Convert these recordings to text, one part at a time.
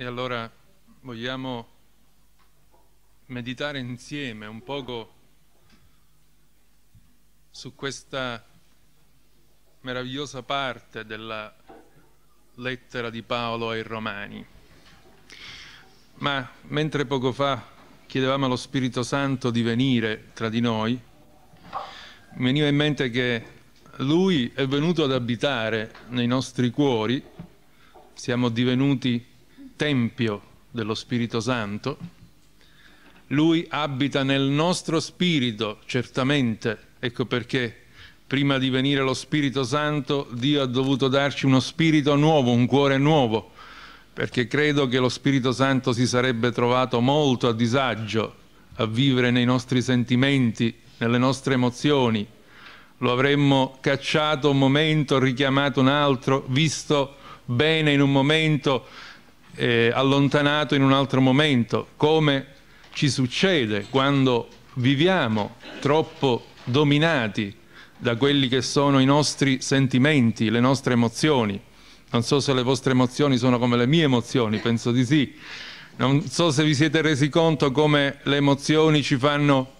E allora vogliamo meditare insieme un poco su questa meravigliosa parte della lettera di Paolo ai Romani. Ma mentre poco fa chiedevamo allo Spirito Santo di venire tra di noi, mi veniva in mente che lui è venuto ad abitare nei nostri cuori, siamo divenuti tempio dello Spirito Santo, lui abita nel nostro spirito, certamente, ecco perché prima di venire lo Spirito Santo Dio ha dovuto darci uno spirito nuovo, un cuore nuovo, perché credo che lo Spirito Santo si sarebbe trovato molto a disagio a vivere nei nostri sentimenti, nelle nostre emozioni. Lo avremmo cacciato un momento, richiamato un altro, visto bene in un momento, eh, allontanato in un altro momento, come ci succede quando viviamo troppo dominati da quelli che sono i nostri sentimenti, le nostre emozioni. Non so se le vostre emozioni sono come le mie emozioni, penso di sì. Non so se vi siete resi conto come le emozioni ci fanno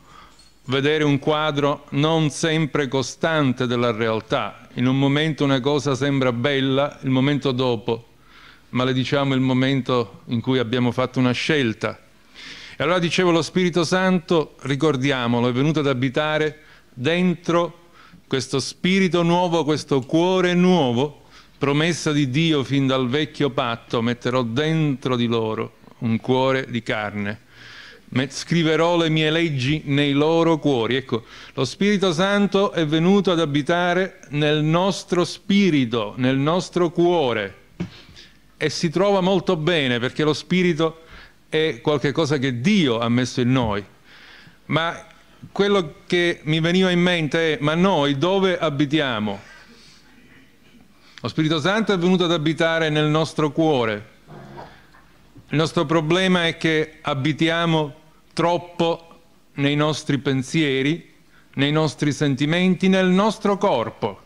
vedere un quadro non sempre costante della realtà. In un momento una cosa sembra bella, il momento dopo malediciamo il momento in cui abbiamo fatto una scelta. E allora dicevo lo Spirito Santo, ricordiamolo, è venuto ad abitare dentro questo spirito nuovo, questo cuore nuovo, promessa di Dio fin dal vecchio patto, metterò dentro di loro un cuore di carne. Scriverò le mie leggi nei loro cuori. Ecco, lo Spirito Santo è venuto ad abitare nel nostro spirito, nel nostro cuore e si trova molto bene perché lo spirito è qualcosa che Dio ha messo in noi. Ma quello che mi veniva in mente è, ma noi dove abitiamo? Lo Spirito Santo è venuto ad abitare nel nostro cuore. Il nostro problema è che abitiamo troppo nei nostri pensieri, nei nostri sentimenti, nel nostro corpo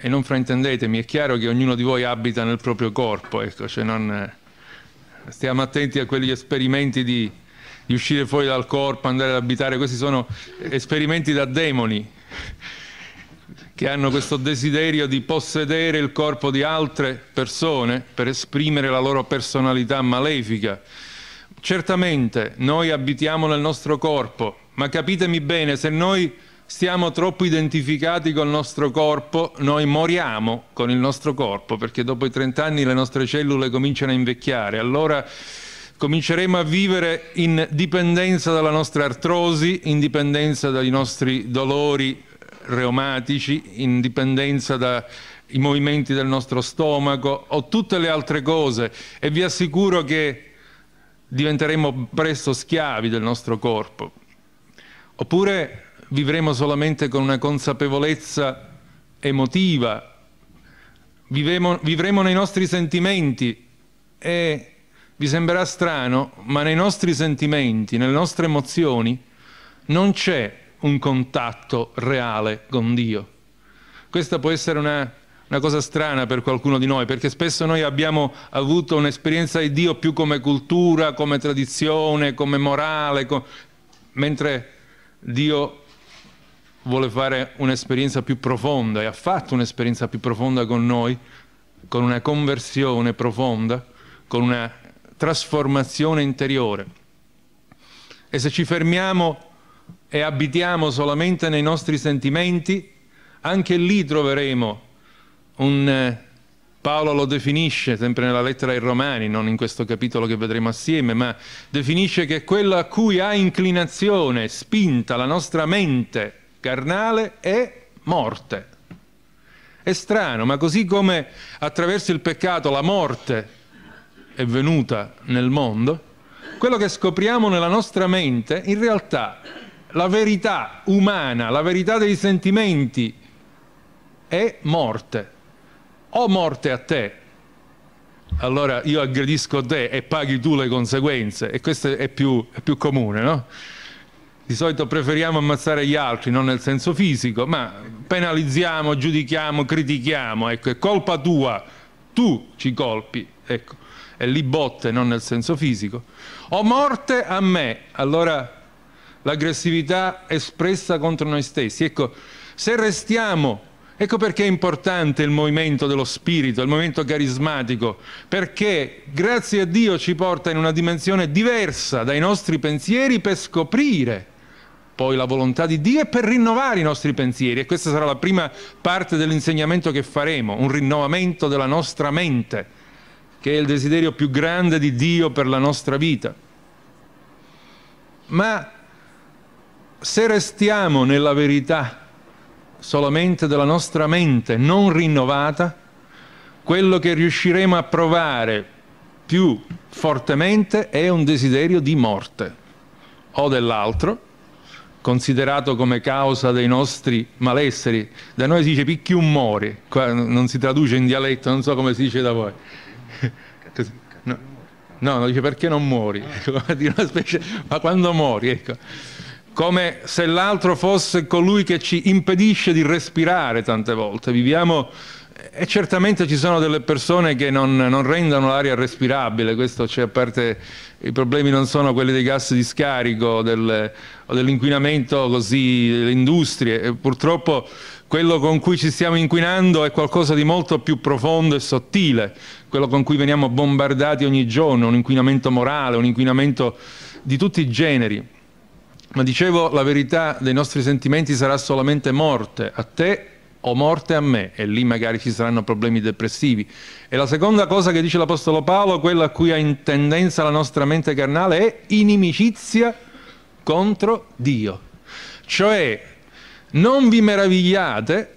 e non fraintendetemi, è chiaro che ognuno di voi abita nel proprio corpo, ecco, cioè non, eh, stiamo attenti a quegli esperimenti di, di uscire fuori dal corpo, andare ad abitare, questi sono esperimenti da demoni che hanno questo desiderio di possedere il corpo di altre persone per esprimere la loro personalità malefica. Certamente noi abitiamo nel nostro corpo, ma capitemi bene, se noi stiamo troppo identificati col nostro corpo, noi moriamo con il nostro corpo, perché dopo i 30 anni le nostre cellule cominciano a invecchiare, allora cominceremo a vivere in dipendenza dalla nostra artrosi, in dipendenza dai nostri dolori reumatici, in dipendenza dai movimenti del nostro stomaco o tutte le altre cose e vi assicuro che diventeremo presto schiavi del nostro corpo. Oppure vivremo solamente con una consapevolezza emotiva, vivremo, vivremo nei nostri sentimenti e vi sembrerà strano, ma nei nostri sentimenti, nelle nostre emozioni, non c'è un contatto reale con Dio. Questa può essere una, una, cosa strana per qualcuno di noi, perché spesso noi abbiamo avuto un'esperienza di Dio più come cultura, come tradizione, come morale, com... mentre Dio vuole fare un'esperienza più profonda e ha fatto un'esperienza più profonda con noi, con una conversione profonda, con una trasformazione interiore. E se ci fermiamo e abitiamo solamente nei nostri sentimenti, anche lì troveremo un... Eh, Paolo lo definisce, sempre nella lettera ai Romani, non in questo capitolo che vedremo assieme, ma definisce che quello a cui ha inclinazione, spinta la nostra mente, carnale è morte. È strano, ma così come attraverso il peccato la morte è venuta nel mondo, quello che scopriamo nella nostra mente, in realtà la verità umana, la verità dei sentimenti è morte. O morte a te, allora io aggredisco te e paghi tu le conseguenze, e questo è più, è più comune, no? di solito preferiamo ammazzare gli altri, non nel senso fisico, ma penalizziamo, giudichiamo, critichiamo, ecco, è colpa tua, tu ci colpi, ecco, e lì botte, non nel senso fisico. O morte a me, allora l'aggressività espressa contro noi stessi, ecco, se restiamo Ecco perché è importante il movimento dello spirito, il movimento carismatico, perché grazie a Dio ci porta in una dimensione diversa dai nostri pensieri per scoprire poi la volontà di Dio e per rinnovare i nostri pensieri. E questa sarà la prima parte dell'insegnamento che faremo, un rinnovamento della nostra mente, che è il desiderio più grande di Dio per la nostra vita. Ma se restiamo nella verità solamente della nostra mente non rinnovata, quello che riusciremo a provare più fortemente è un desiderio di morte o dell'altro considerato come causa dei nostri malesseri. Da noi si dice picchium mori, non si traduce in dialetto, non so come si dice da voi. No, no dice perché non muori, ah. ecco, specie, ma quando muori, ecco. Come se l'altro fosse colui che ci impedisce di respirare tante volte. Viviamo e certamente ci sono delle persone che non, non rendono l'aria respirabile, questo c'è a parte i problemi non sono quelli dei gas di scarico del, o dell'inquinamento così delle industrie, e purtroppo quello con cui ci stiamo inquinando è qualcosa di molto più profondo e sottile, quello con cui veniamo bombardati ogni giorno, un inquinamento morale, un inquinamento di tutti i generi. Ma dicevo, la verità dei nostri sentimenti sarà solamente morte a te o morte a me, e lì magari ci saranno problemi depressivi. E la seconda cosa che dice l'Apostolo Paolo, quella a cui ha in tendenza la nostra mente carnale, è inimicizia contro Dio. Cioè, non vi meravigliate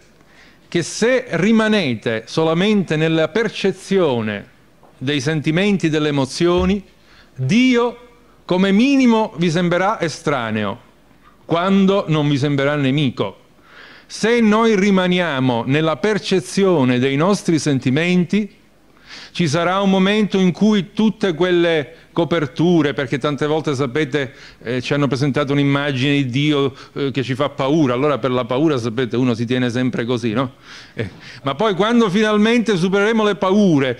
che se rimanete solamente nella percezione dei sentimenti, delle emozioni, Dio come minimo vi sembrerà estraneo, quando non vi sembrerà nemico. Se noi rimaniamo nella percezione dei nostri sentimenti, ci sarà un momento in cui tutte quelle coperture, perché tante volte sapete eh, ci hanno presentato un'immagine di Dio eh, che ci fa paura, allora per la paura sapete uno si tiene sempre così, no? Eh, ma poi quando finalmente supereremo le paure,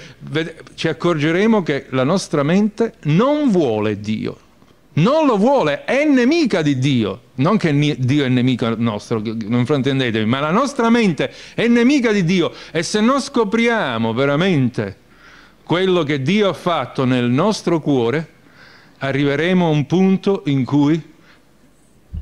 ci accorgeremo che la nostra mente non vuole Dio non lo vuole, è nemica di Dio. Non che Dio è nemico nostro, non fraintendetevi, ma la nostra mente è nemica di Dio. E se non scopriamo veramente quello che Dio ha fatto nel nostro cuore, arriveremo a un punto in cui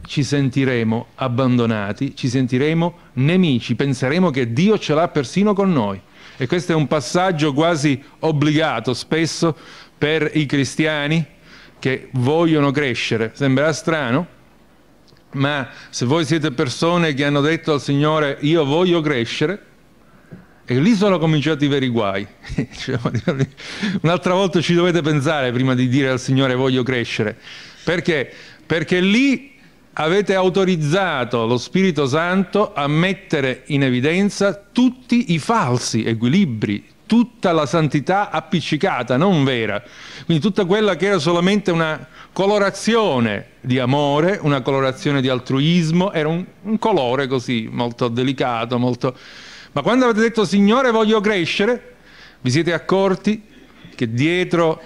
ci sentiremo abbandonati, ci sentiremo nemici, penseremo che Dio ce l'ha persino con noi. E questo è un passaggio quasi obbligato spesso per i cristiani che vogliono crescere. Sembra strano, ma se voi siete persone che hanno detto al Signore io voglio crescere, e lì sono cominciati i veri guai. Cioè, un'altra volta ci dovete pensare prima di dire al Signore voglio crescere. Perché? Perché lì avete autorizzato lo Spirito Santo a mettere in evidenza tutti i falsi equilibri, tutta la santità appiccicata, non vera. Quindi tutta quella che era solamente una colorazione di amore, una colorazione di altruismo, era un, un colore così molto delicato, molto... Ma quando avete detto Signore voglio crescere, vi siete accorti che dietro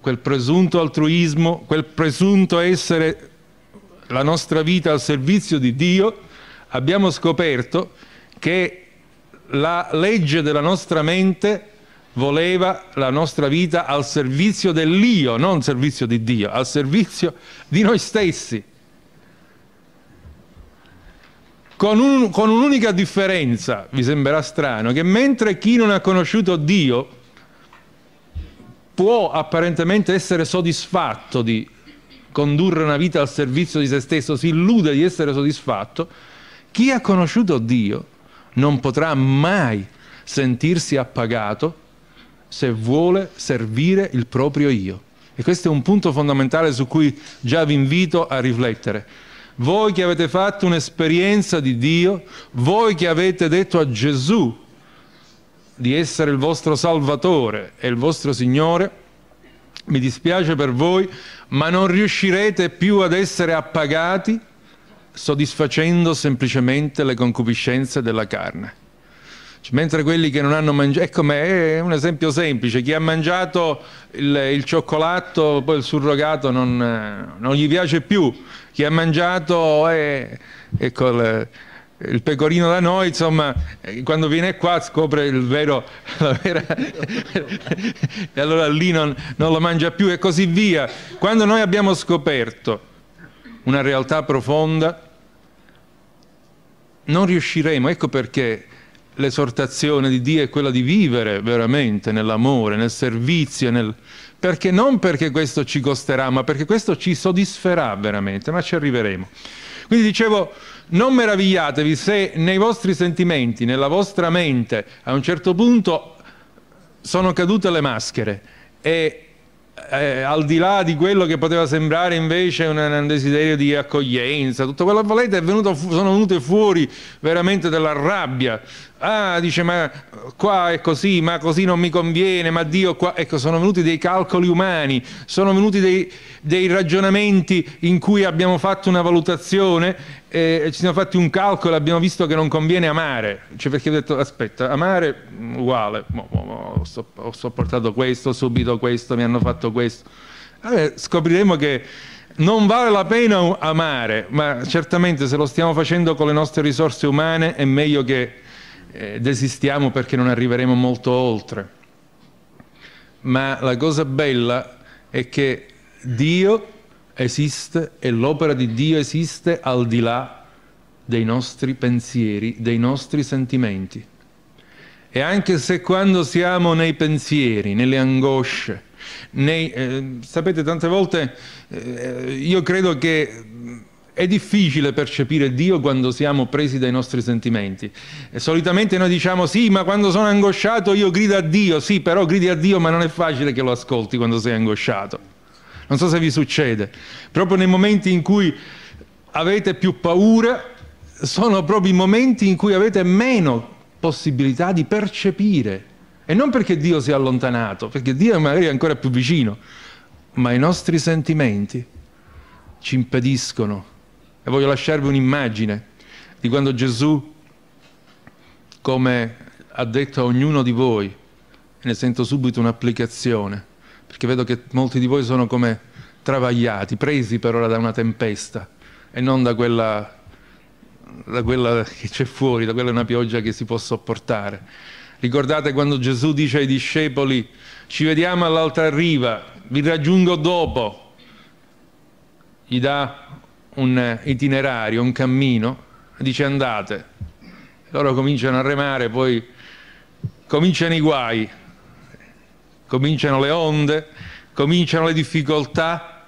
quel presunto altruismo, quel presunto essere la nostra vita al servizio di Dio, abbiamo scoperto che la legge della nostra mente voleva la nostra vita al servizio dell'io, non al servizio di Dio, al servizio di noi stessi. Con, un, con un'unica differenza, vi sembrerà strano, che mentre chi non ha conosciuto Dio può apparentemente essere soddisfatto di condurre una vita al servizio di se stesso, si illude di essere soddisfatto, chi ha conosciuto Dio non potrà mai sentirsi appagato se vuole servire il proprio io. E questo è un punto fondamentale su cui già vi invito a riflettere. Voi che avete fatto un'esperienza di Dio, voi che avete detto a Gesù di essere il vostro Salvatore e il vostro Signore, mi dispiace per voi, ma non riuscirete più ad essere appagati soddisfacendo semplicemente le concupiscenze della carne. Cioè, mentre quelli che non hanno mangiato, ecco, è un esempio semplice, chi ha mangiato il, il cioccolato, poi il surrogato non, non, gli piace più, chi ha mangiato è, eh, ecco, le, il pecorino da noi, insomma, eh, quando viene qua scopre il vero, vera... e allora lì non, non lo mangia più e così via. Quando noi abbiamo scoperto una realtà profonda, non riusciremo, ecco perché l'esortazione di Dio è quella di vivere veramente nell'amore, nel servizio, nel... perché non perché questo ci costerà, ma perché questo ci soddisferà veramente, ma ci arriveremo. Quindi dicevo, non meravigliatevi se nei vostri sentimenti, nella vostra mente, a un certo punto sono cadute le maschere e eh, al di là di quello che poteva sembrare invece un, un desiderio di accoglienza, tutto quello che volete, venuto, sono venute fuori veramente della rabbia. Ah, dice, ma qua è così, ma così non mi conviene, ma Dio qua... Ecco, sono venuti dei calcoli umani, sono venuti dei, dei ragionamenti in cui abbiamo fatto una valutazione e ci siamo fatti un calcolo, abbiamo visto che non conviene amare, cioè perché ho detto aspetta, amare mm, uguale, mo, mo, mo, so, ho sopportato questo, ho subito questo, mi hanno fatto questo. Allora scopriremo che non vale la pena amare, ma certamente se lo stiamo facendo con le nostre risorse umane è meglio che eh, desistiamo perché non arriveremo molto oltre. Ma la cosa bella è che Dio esiste e l'opera di Dio esiste al di là dei nostri pensieri, dei nostri sentimenti. E anche se quando siamo nei pensieri, nelle angosce, nei, eh, sapete tante volte eh, io credo che è difficile percepire Dio quando siamo presi dai nostri sentimenti. E solitamente noi diciamo sì, ma quando sono angosciato io grido a Dio, sì, però gridi a Dio, ma non è facile che lo ascolti quando sei angosciato. Non so se vi succede. Proprio nei momenti in cui avete più paura, sono proprio i momenti in cui avete meno possibilità di percepire. E non perché Dio si è allontanato, perché Dio magari è ancora più vicino, ma i nostri sentimenti ci impediscono. E voglio lasciarvi un'immagine di quando Gesù, come ha detto a ognuno di voi, ne sento subito un'applicazione perché vedo che molti di voi sono come travagliati, presi per ora da una tempesta e non da quella, da quella che c'è fuori, da quella una pioggia che si può sopportare. Ricordate quando Gesù dice ai discepoli, ci vediamo all'altra riva, vi raggiungo dopo, gli dà un itinerario, un cammino, dice andate. Loro cominciano a remare, poi cominciano i guai, cominciano le onde, cominciano le difficoltà,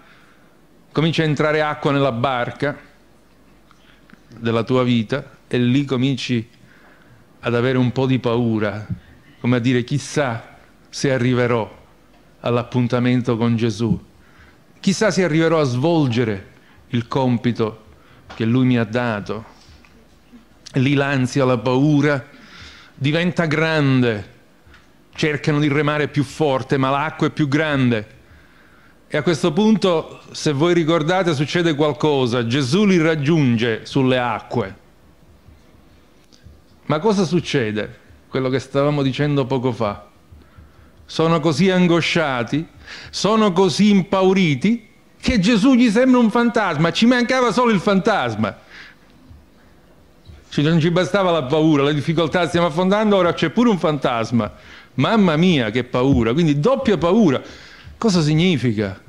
comincia a entrare acqua nella barca della tua vita e lì cominci ad avere un po' di paura, come a dire chissà se arriverò all'appuntamento con Gesù, chissà se arriverò a svolgere il compito che lui mi ha dato. E lì l'ansia, la paura diventa grande cercano di remare più forte, ma l'acqua è più grande. E a questo punto, se voi ricordate, succede qualcosa. Gesù li raggiunge sulle acque. Ma cosa succede? Quello che stavamo dicendo poco fa. Sono così angosciati, sono così impauriti, che Gesù gli sembra un fantasma. Ci mancava solo il fantasma. non ci bastava la paura, la difficoltà, stiamo affondando, ora c'è pure un fantasma. Mamma mia, che paura! Quindi doppia paura. Cosa significa?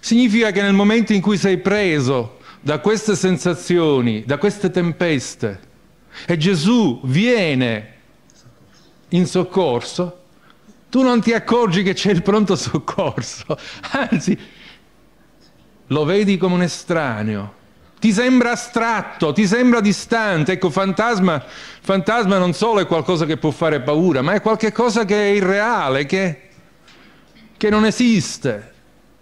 Significa che nel momento in cui sei preso da queste sensazioni, da queste tempeste, e Gesù viene in soccorso, tu non ti accorgi che c'è il pronto soccorso, anzi lo vedi come un estraneo, ti sembra astratto, ti sembra distante. Ecco, fantasma, fantasma non solo è qualcosa che può fare paura, ma è qualcosa che è irreale, che, che non esiste.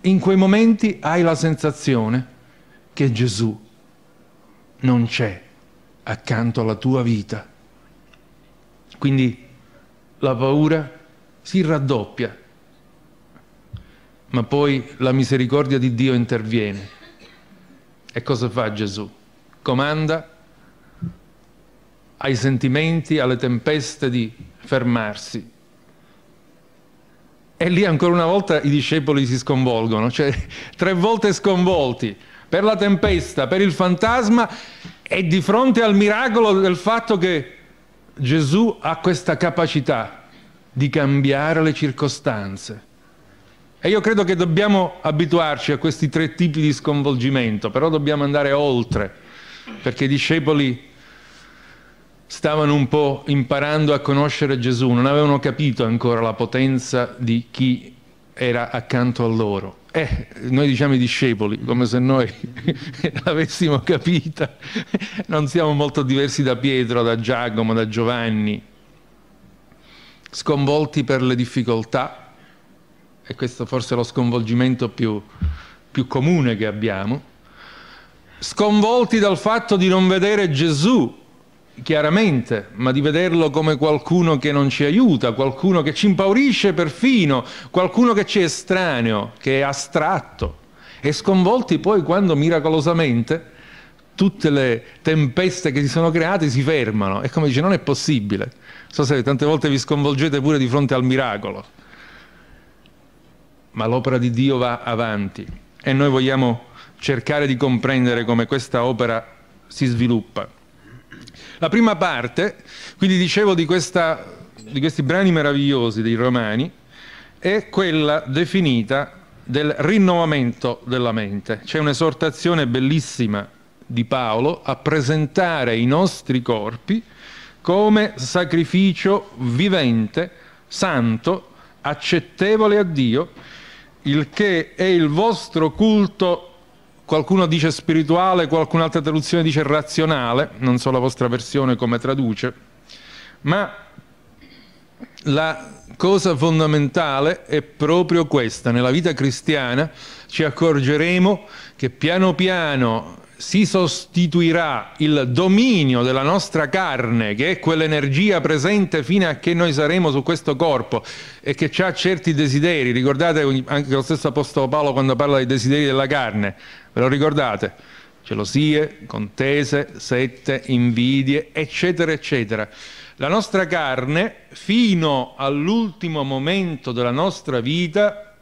In quei momenti hai la sensazione che Gesù non c'è accanto alla tua vita. Quindi la paura si raddoppia, ma poi la misericordia di Dio interviene e cosa fa Gesù? Comanda ai sentimenti, alle tempeste di fermarsi. E lì ancora una volta i discepoli si sconvolgono, cioè tre volte sconvolti per la tempesta, per il fantasma e di fronte al miracolo del fatto che Gesù ha questa capacità di cambiare le circostanze. E io credo che dobbiamo abituarci a questi tre tipi di sconvolgimento, però dobbiamo andare oltre, perché i discepoli stavano un po' imparando a conoscere Gesù, non avevano capito ancora la potenza di chi era accanto a loro. Eh, noi diciamo i discepoli, come se noi l'avessimo capita. Non siamo molto diversi da Pietro, da Giacomo, da Giovanni, sconvolti per le difficoltà, e questo forse è lo sconvolgimento più, più comune che abbiamo, sconvolti dal fatto di non vedere Gesù chiaramente, ma di vederlo come qualcuno che non ci aiuta, qualcuno che ci impaurisce perfino, qualcuno che ci è estraneo, che è astratto, e sconvolti poi quando miracolosamente tutte le tempeste che si sono create si fermano. è come dice, non è possibile. So se tante volte vi sconvolgete pure di fronte al miracolo ma l'opera di Dio va avanti e noi vogliamo cercare di comprendere come questa opera si sviluppa. La prima parte, quindi dicevo di, questa, di questi brani meravigliosi dei Romani, è quella definita del rinnovamento della mente. C'è un'esortazione bellissima di Paolo a presentare i nostri corpi come sacrificio vivente, santo, accettevole a Dio, il che è il vostro culto, qualcuno dice spirituale, qualcun'altra traduzione dice razionale, non so la vostra versione come traduce, ma la cosa fondamentale è proprio questa. Nella vita cristiana ci accorgeremo che piano piano si sostituirà il dominio della nostra carne, che è quell'energia presente fino a che noi saremo su questo corpo e che ha certi desideri. Ricordate anche lo stesso Apostolo Paolo quando parla dei desideri della carne, ve lo ricordate? Gelosie, contese, sette, invidie, eccetera, eccetera. La nostra carne, fino all'ultimo momento della nostra vita,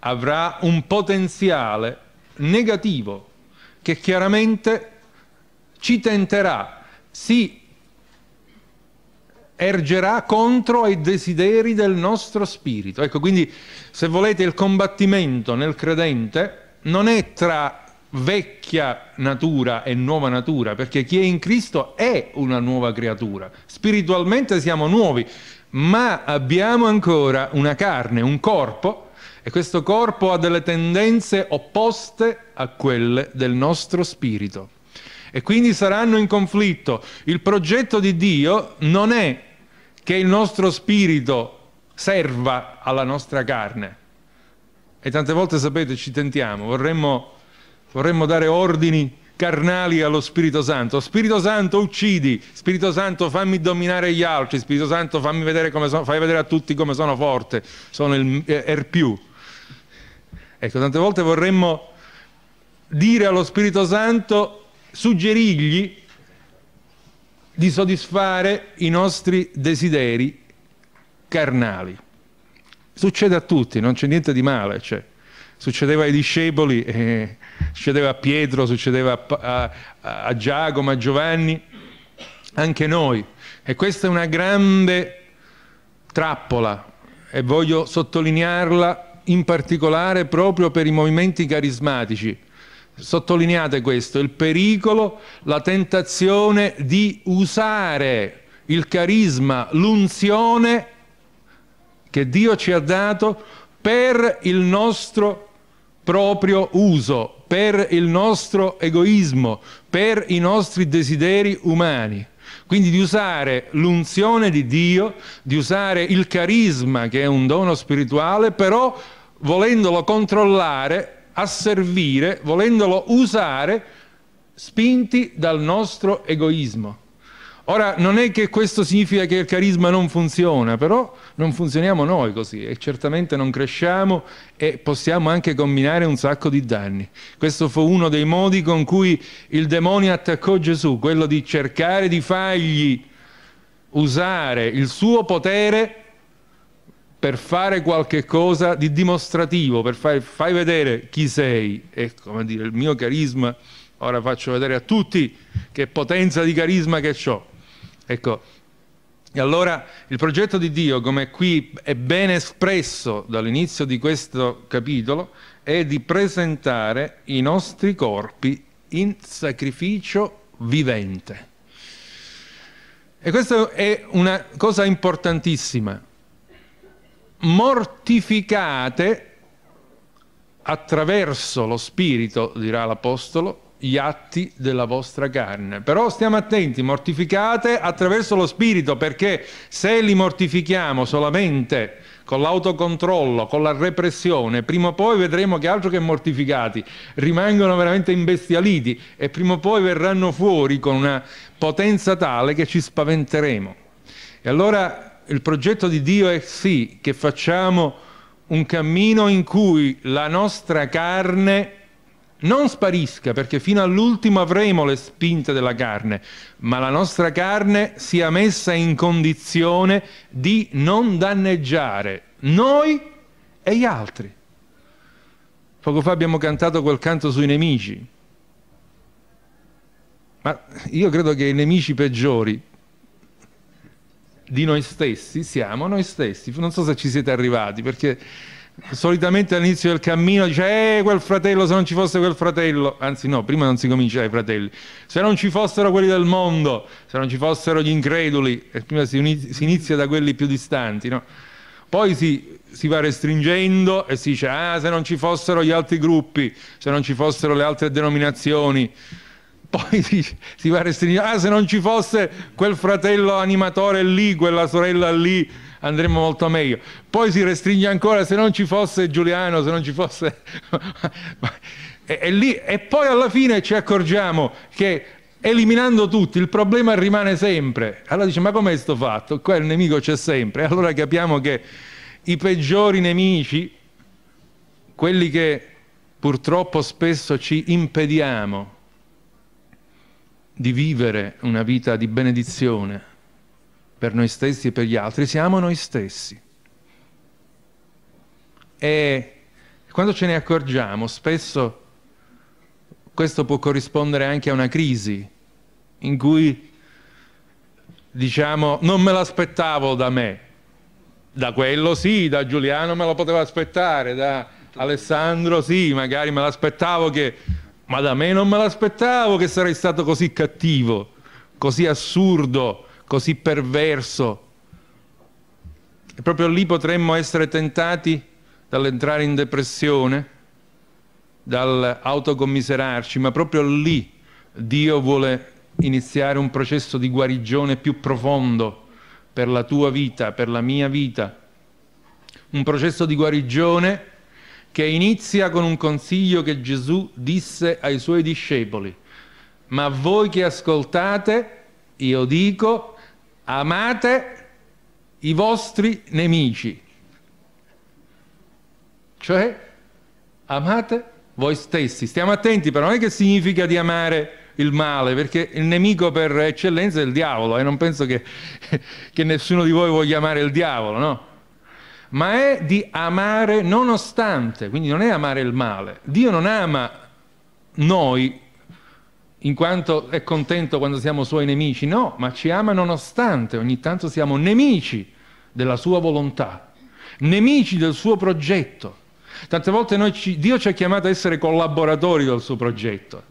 avrà un potenziale negativo che chiaramente ci tenterà, si ergerà contro ai desideri del nostro spirito. Ecco, quindi se volete il combattimento nel credente non è tra vecchia natura e nuova natura, perché chi è in Cristo è una nuova creatura. Spiritualmente siamo nuovi, ma abbiamo ancora una carne, un corpo e questo corpo ha delle tendenze opposte a quelle del nostro spirito. E quindi saranno in conflitto. Il progetto di Dio non è che il nostro spirito serva alla nostra carne. E tante volte, sapete, ci tentiamo, vorremmo, vorremmo dare ordini carnali allo Spirito Santo. Spirito Santo uccidi, Spirito Santo fammi dominare gli altri, Spirito Santo fammi vedere come sono, fai vedere a tutti come sono forte, sono il, eh, er più. Ecco, tante volte vorremmo dire allo Spirito Santo, suggerirgli di soddisfare i nostri desideri carnali. Succede a tutti, non c'è niente di male. Cioè, succedeva ai discepoli, eh, succedeva a Pietro, succedeva a, a, a Giacomo, a Giovanni, anche noi. E questa è una grande trappola e voglio sottolinearla in particolare proprio per i movimenti carismatici. Sottolineate questo, il pericolo, la tentazione di usare il carisma, l'unzione che Dio ci ha dato per il nostro proprio uso, per il nostro egoismo, per i nostri desideri umani. Quindi di usare l'unzione di Dio, di usare il carisma che è un dono spirituale, però volendolo controllare, asservire, volendolo usare, spinti dal nostro egoismo. Ora, non è che questo significa che il carisma non funziona, però non funzioniamo noi così e certamente non cresciamo e possiamo anche combinare un sacco di danni. Questo fu uno dei modi con cui il demonio attaccò Gesù, quello di cercare di fargli usare il suo potere per fare qualche cosa di dimostrativo, per fare, fai vedere chi sei e come dire il mio carisma. Ora faccio vedere a tutti che potenza di carisma che ho. Ecco, e allora il progetto di Dio, come qui è ben espresso dall'inizio di questo capitolo, è di presentare i nostri corpi in sacrificio vivente. E questa è una cosa importantissima. Mortificate attraverso lo Spirito, dirà l'Apostolo, gli atti della vostra carne. Però stiamo attenti, mortificate attraverso lo spirito, perché se li mortifichiamo solamente con l'autocontrollo, con la repressione, prima o poi vedremo che altro che mortificati rimangono veramente imbestialiti e prima o poi verranno fuori con una potenza tale che ci spaventeremo. E allora il progetto di Dio è sì che facciamo un cammino in cui la nostra carne non sparisca, perché fino all'ultimo avremo le spinte della carne, ma la nostra carne sia messa in condizione di non danneggiare noi e gli altri. Poco fa abbiamo cantato quel canto sui nemici, ma io credo che i nemici peggiori di noi stessi siamo noi stessi. Non so se ci siete arrivati, perché solitamente all'inizio del cammino dice eh quel fratello se non ci fosse quel fratello anzi no prima non si comincia ai fratelli se non ci fossero quelli del mondo se non ci fossero gli increduli e prima si, inizia, si inizia da quelli più distanti no? poi si, si, va restringendo e si dice ah se non ci fossero gli altri gruppi se non ci fossero le altre denominazioni poi si, si va restringendo ah se non ci fosse quel fratello animatore lì quella sorella lì andremo molto meglio. Poi si restringe ancora, se non ci fosse Giuliano, se non ci fosse... e, e, lì, e poi alla fine ci accorgiamo che eliminando tutti, il problema rimane sempre. Allora dice, ma com'è sto fatto? Qua il nemico c'è sempre. Allora capiamo che i peggiori nemici, quelli che purtroppo spesso ci impediamo di vivere una vita di benedizione, per noi stessi e per gli altri, siamo noi stessi. E quando ce ne accorgiamo, spesso questo può corrispondere anche a una crisi in cui diciamo non me l'aspettavo da me, da quello sì, da Giuliano me lo potevo aspettare, da Alessandro sì, magari me l'aspettavo che, ma da me non me l'aspettavo che sarei stato così cattivo, così assurdo, così perverso. E proprio lì potremmo essere tentati dall'entrare in depressione, dall'autocommiserarci, ma proprio lì Dio vuole iniziare un processo di guarigione più profondo per la tua vita, per la mia vita. Un processo di guarigione che inizia con un consiglio che Gesù disse ai suoi discepoli. Ma voi che ascoltate, io dico, amate i vostri nemici, cioè amate voi stessi. Stiamo attenti però, non è che significa di amare il male, perché il nemico per eccellenza è il diavolo e non penso che, che nessuno di voi voglia amare il diavolo, no? Ma è di amare nonostante, quindi non è amare il male. Dio non ama noi in quanto è contento quando siamo suoi nemici, no, ma ci ama nonostante ogni tanto siamo nemici della sua volontà, nemici del suo progetto. Tante volte ci, Dio ci ha chiamato a essere collaboratori del suo progetto,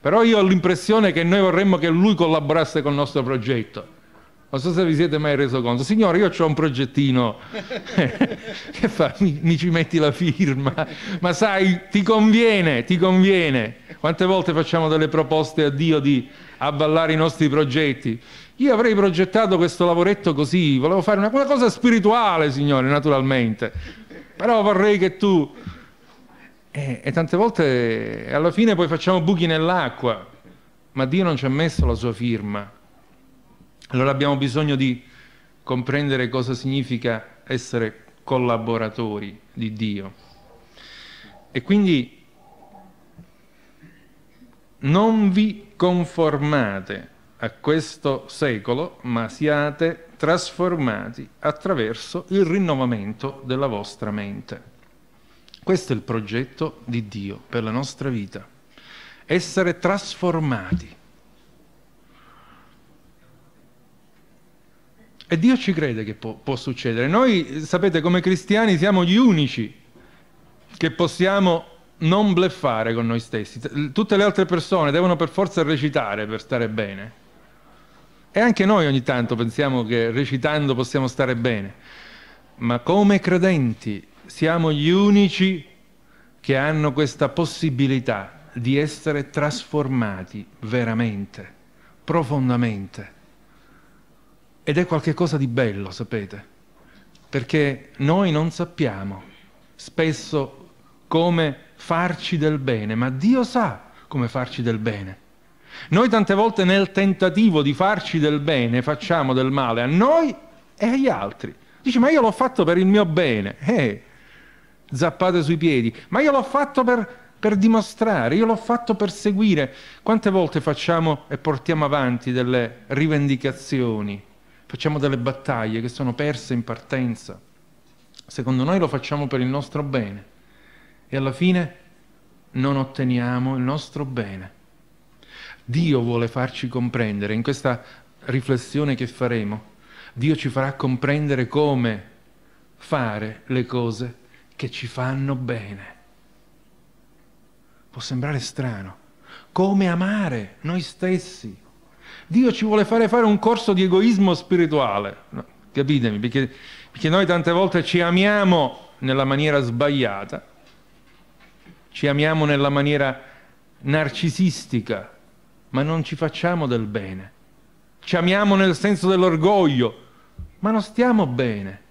però io ho l'impressione che noi vorremmo che Lui collaborasse con il nostro progetto. Non so se vi siete mai reso conto, signore, io ho un progettino, che fa? Mi, mi, ci metti la firma, ma sai, ti conviene, ti conviene. Quante volte facciamo delle proposte a Dio di avvallare i nostri progetti? Io avrei progettato questo lavoretto così, volevo fare una, una cosa spirituale, signore, naturalmente, però vorrei che tu... E, e tante volte alla fine poi facciamo buchi nell'acqua, ma Dio non ci ha messo la sua firma allora abbiamo bisogno di comprendere cosa significa essere collaboratori di Dio. E quindi non vi conformate a questo secolo, ma siate trasformati attraverso il rinnovamento della vostra mente. Questo è il progetto di Dio per la nostra vita, essere trasformati. E Dio ci crede che può, può succedere. Noi, sapete, come cristiani siamo gli unici che possiamo non bleffare con noi stessi. Tutte le altre persone devono per forza recitare per stare bene. E anche noi ogni tanto pensiamo che recitando possiamo stare bene. Ma come credenti siamo gli unici che hanno questa possibilità di essere trasformati veramente, profondamente. Ed è qualcosa di bello, sapete, perché noi non sappiamo spesso come farci del bene, ma Dio sa come farci del bene. Noi tante volte nel tentativo di farci del bene facciamo del male a noi e agli altri. Dici, ma io l'ho fatto per il mio bene. Eh, zappate sui piedi. Ma io l'ho fatto per, per dimostrare, io l'ho fatto per seguire. Quante volte facciamo e portiamo avanti delle rivendicazioni facciamo delle battaglie che sono perse in partenza. Secondo noi lo facciamo per il nostro bene e alla fine non otteniamo il nostro bene. Dio vuole farci comprendere, in questa riflessione che faremo, Dio ci farà comprendere come fare le cose che ci fanno bene. Può sembrare strano, come amare noi stessi, Dio ci vuole fare fare un corso di egoismo spirituale, no, capitemi, perché, perché noi tante volte ci amiamo nella maniera sbagliata, ci amiamo nella maniera narcisistica, ma non ci facciamo del bene. Ci amiamo nel senso dell'orgoglio, ma non stiamo bene.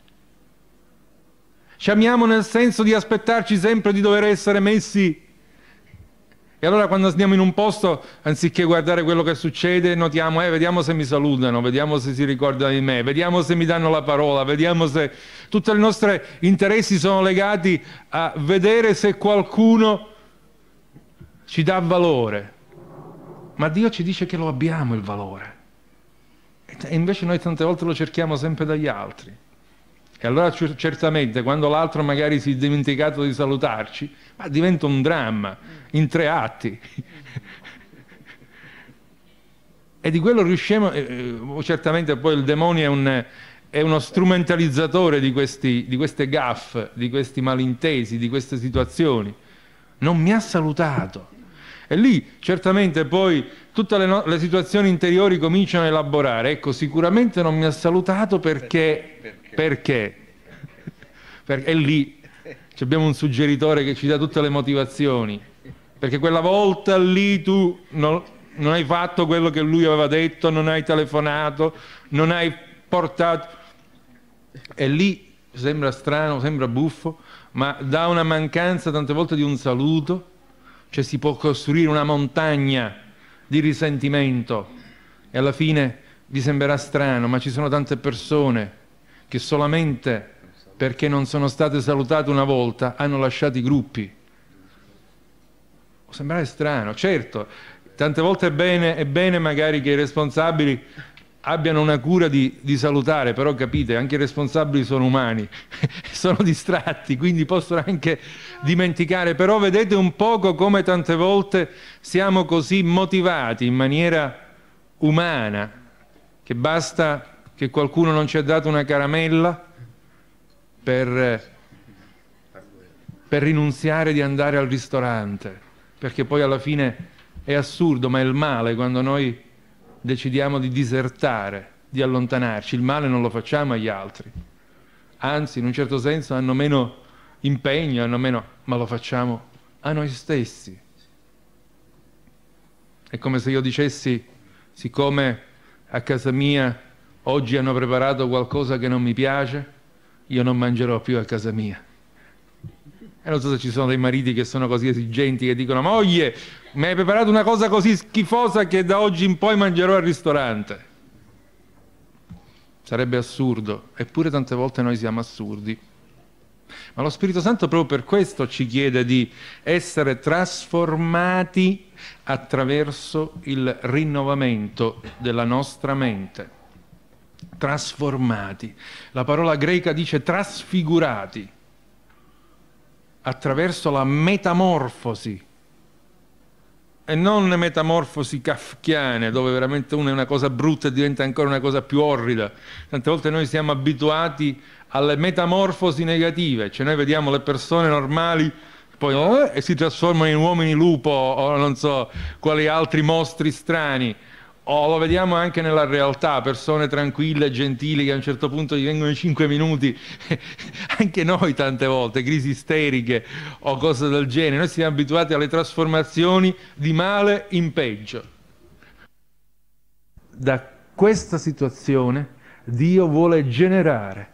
Ci amiamo nel senso di aspettarci sempre di dover essere messi e allora quando andiamo in un posto, anziché guardare quello che succede, notiamo, eh, vediamo se mi salutano, vediamo se si ricordano di me, vediamo se mi danno la parola, vediamo se... Tutti i nostri interessi sono legati a vedere se qualcuno ci dà valore. Ma Dio ci dice che lo abbiamo il valore. E invece noi tante volte lo cerchiamo sempre dagli altri. E allora certamente quando l'altro magari si è dimenticato di salutarci, ma diventa un dramma in tre atti. e di quello riusciamo, eh, eh, certamente poi il demonio è, un, è uno strumentalizzatore di, questi, di queste gaffe, di questi malintesi, di queste situazioni. Non mi ha salutato. E lì certamente poi tutte le, no le situazioni interiori cominciano a elaborare. Ecco, sicuramente non mi ha salutato perché... Perché? Perché, è lì. Abbiamo un suggeritore che ci dà tutte le motivazioni. Perché quella volta lì tu non, non hai fatto quello che lui aveva detto, non hai telefonato, non hai portato... E lì sembra strano, sembra buffo, ma dà una mancanza tante volte di un saluto cioè si può costruire una montagna di risentimento e alla fine vi sembrerà strano, ma ci sono tante persone che solamente perché non sono state salutate una volta hanno lasciato i gruppi. Sembrare strano, certo, tante volte è bene, è bene magari che i responsabili abbiano una cura di, di, salutare, però capite, anche i responsabili sono umani, sono distratti, quindi possono anche dimenticare, però vedete un poco come tante volte siamo così motivati in maniera umana, che basta che qualcuno non ci ha dato una caramella per, per rinunziare di andare al ristorante, perché poi alla fine è assurdo, ma è il male quando noi decidiamo di disertare, di allontanarci, il male non lo facciamo agli altri, anzi in un certo senso hanno meno impegno, hanno meno, ma lo facciamo a noi stessi. È come se io dicessi, siccome a casa mia oggi hanno preparato qualcosa che non mi piace, io non mangerò più a casa mia. E eh, non so se ci sono dei mariti che sono così esigenti che dicono: Moglie, mi hai preparato una cosa così schifosa che da oggi in poi mangerò al ristorante. Sarebbe assurdo, eppure tante volte noi siamo assurdi. Ma lo Spirito Santo proprio per questo ci chiede di essere trasformati attraverso il rinnovamento della nostra mente. Trasformati. La parola greca dice trasfigurati attraverso la metamorfosi e non le metamorfosi kafkiane dove veramente una è una cosa brutta e diventa ancora una cosa più orrida. Tante volte noi siamo abituati alle metamorfosi negative, cioè noi vediamo le persone normali poi oh, e si trasformano in uomini lupo o non so quali altri mostri strani o oh, lo vediamo anche nella realtà, persone tranquille, gentili che a un certo punto gli vengono i 5 minuti, anche noi tante volte, crisi isteriche o cose del genere, noi siamo abituati alle trasformazioni di male in peggio. Da questa situazione Dio vuole generare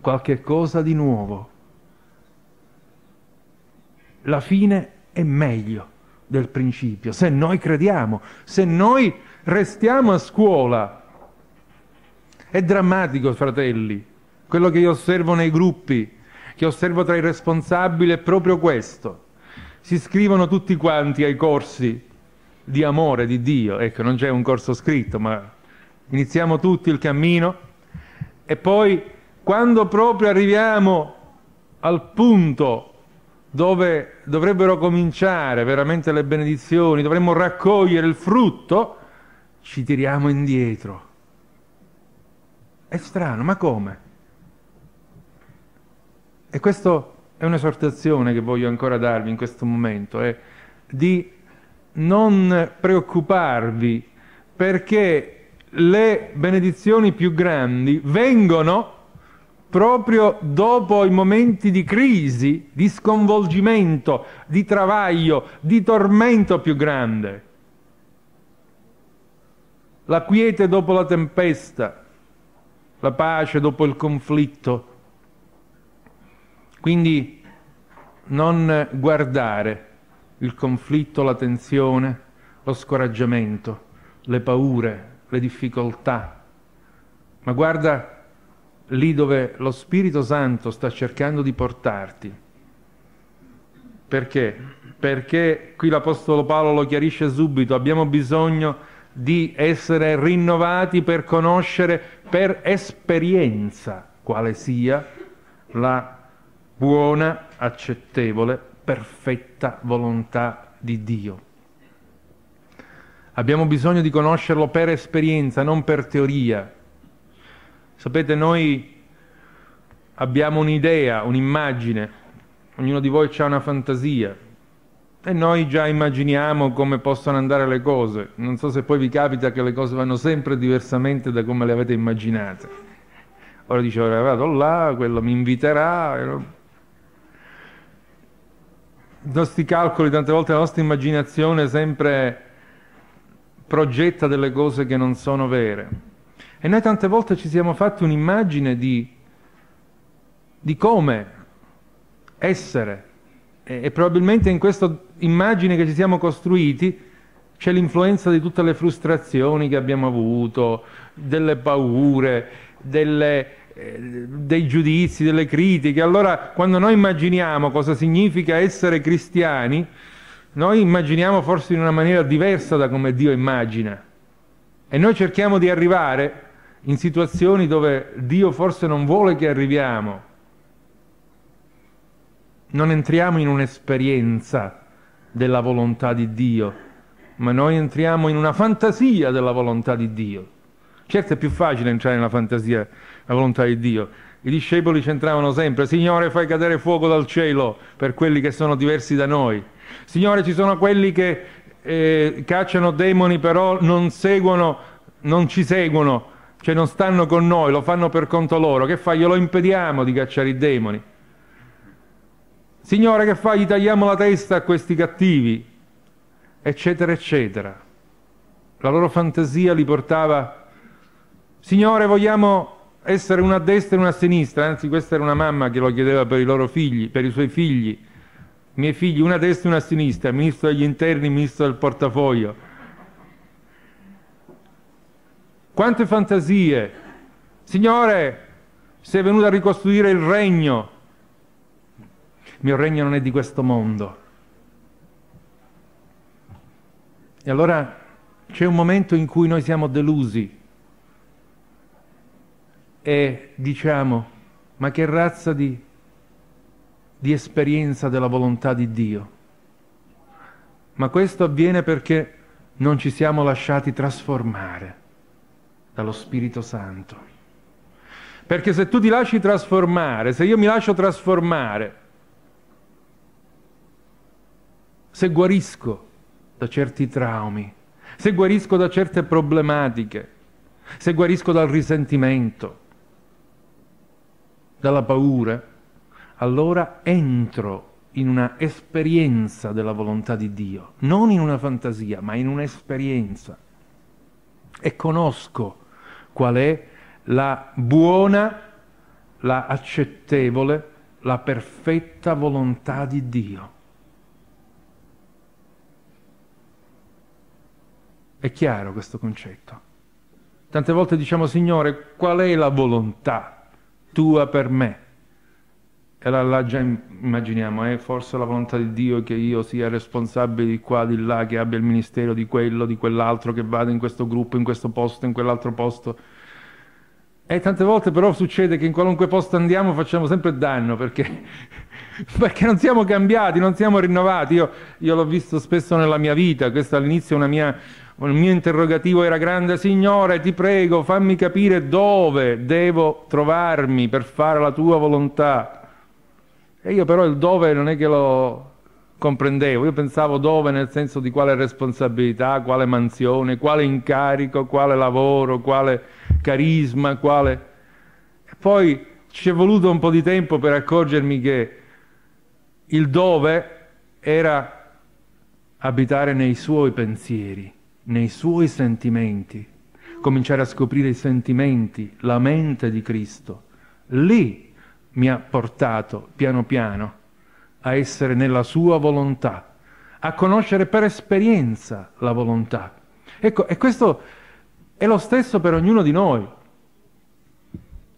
qualche cosa di nuovo. La fine è meglio del principio, se noi crediamo, se noi restiamo a scuola. È drammatico, fratelli, quello che io osservo nei gruppi, che osservo tra i responsabili è proprio questo. Si iscrivono tutti quanti ai corsi di amore di Dio, ecco, non c'è un corso scritto, ma iniziamo tutti il cammino e poi quando proprio arriviamo al punto dove dovrebbero cominciare veramente le benedizioni, dovremmo raccogliere il frutto, ci tiriamo indietro. È strano, ma come? E questa è un'esortazione che voglio ancora darvi in questo momento, è di non preoccuparvi perché le benedizioni più grandi vengono proprio dopo i momenti di crisi, di sconvolgimento, di travaglio, di tormento più grande. La quiete dopo la tempesta, la pace dopo il conflitto. Quindi non guardare il conflitto, la tensione, lo scoraggiamento, le paure, le difficoltà, ma guarda lì dove lo Spirito Santo sta cercando di portarti. Perché? Perché qui l'Apostolo Paolo lo chiarisce subito, abbiamo bisogno di essere rinnovati per conoscere per esperienza quale sia la buona, accettevole, perfetta volontà di Dio. Abbiamo bisogno di conoscerlo per esperienza, non per teoria, Sapete, noi abbiamo un'idea, un'immagine, ognuno di voi ha una fantasia e noi già immaginiamo come possono andare le cose. Non so se poi vi capita che le cose vanno sempre diversamente da come le avete immaginate. Ora dice, ora vado là, quello mi inviterà. I nostri calcoli, tante volte la nostra immaginazione sempre progetta delle cose che non sono vere. E noi tante volte ci siamo fatti un'immagine di, di come essere e, e probabilmente in questa immagine che ci siamo costruiti c'è l'influenza di tutte le frustrazioni che abbiamo avuto, delle paure, delle, eh, dei giudizi, delle critiche. Allora, quando noi immaginiamo cosa significa essere cristiani, noi immaginiamo forse in una maniera diversa da come Dio immagina. E noi cerchiamo di arrivare in situazioni dove Dio forse non vuole che arriviamo, non entriamo in un'esperienza della volontà di Dio, ma noi entriamo in una fantasia della volontà di Dio. Certo è più facile entrare nella fantasia della volontà di Dio. I discepoli c'entravano sempre, Signore fai cadere fuoco dal cielo per quelli che sono diversi da noi. Signore ci sono quelli che eh, cacciano demoni però non, seguono, non ci seguono, cioè non stanno con noi, lo fanno per conto loro. Che fa? Glielo impediamo di cacciare i demoni. Signore, che fa? Gli tagliamo la testa a questi cattivi, eccetera, eccetera. La loro fantasia li portava... Signore, vogliamo essere una a destra e una a sinistra, anzi questa era una mamma che lo chiedeva per i loro figli, per i suoi figli, miei figli, una a destra e una a sinistra, ministro degli interni, ministro del portafoglio. Quante fantasie! Signore, sei venuto a ricostruire il regno. Il mio regno non è di questo mondo. E allora c'è un momento in cui noi siamo delusi e diciamo, ma che razza di, di esperienza della volontà di Dio. Ma questo avviene perché non ci siamo lasciati trasformare dallo Spirito Santo. Perché se tu ti lasci trasformare, se io mi lascio trasformare, se guarisco da certi traumi, se guarisco da certe problematiche, se guarisco dal risentimento, dalla paura, allora entro in una esperienza della volontà di Dio, non in una fantasia, ma in un'esperienza e conosco la qual è la buona, la accettevole, la perfetta volontà di Dio. È chiaro questo concetto. Tante volte diciamo, Signore, qual è la volontà tua per me? e la già immaginiamo, è eh, forse la volontà di Dio che io sia responsabile di qua, di là, che abbia il ministero di quello, di quell'altro, che vada in questo gruppo, in questo posto, in quell'altro posto. E tante volte però succede che in qualunque posto andiamo facciamo sempre danno perché, perché non siamo cambiati, non siamo rinnovati. Io, io l'ho visto spesso nella mia vita, questo all'inizio mia, il mio interrogativo era grande, Signore ti prego fammi capire dove devo trovarmi per fare la tua volontà. E io però il dove non è che lo comprendevo, io pensavo dove nel senso di quale responsabilità, quale mansione, quale incarico, quale lavoro, quale carisma, quale... E poi ci è voluto un po' di tempo per accorgermi che il dove era abitare nei suoi pensieri, nei suoi sentimenti, cominciare a scoprire i sentimenti, la mente di Cristo. Lì mi ha portato piano piano a essere nella sua volontà, a conoscere per esperienza la volontà. Ecco, e questo è lo stesso per ognuno di noi.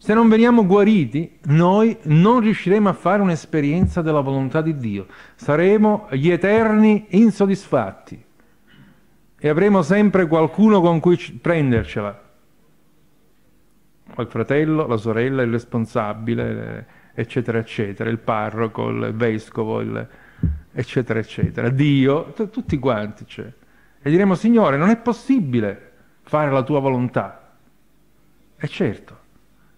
Se non veniamo guariti, noi non riusciremo a fare un'esperienza della volontà di Dio. Saremo gli eterni insoddisfatti e avremo sempre qualcuno con cui prendercela il fratello, la sorella, il responsabile, eccetera, eccetera, il parroco, il vescovo, il, eccetera, eccetera, Dio, tutti quanti c'è. Cioè. E diremo, Signore, non è possibile fare la tua volontà. E certo.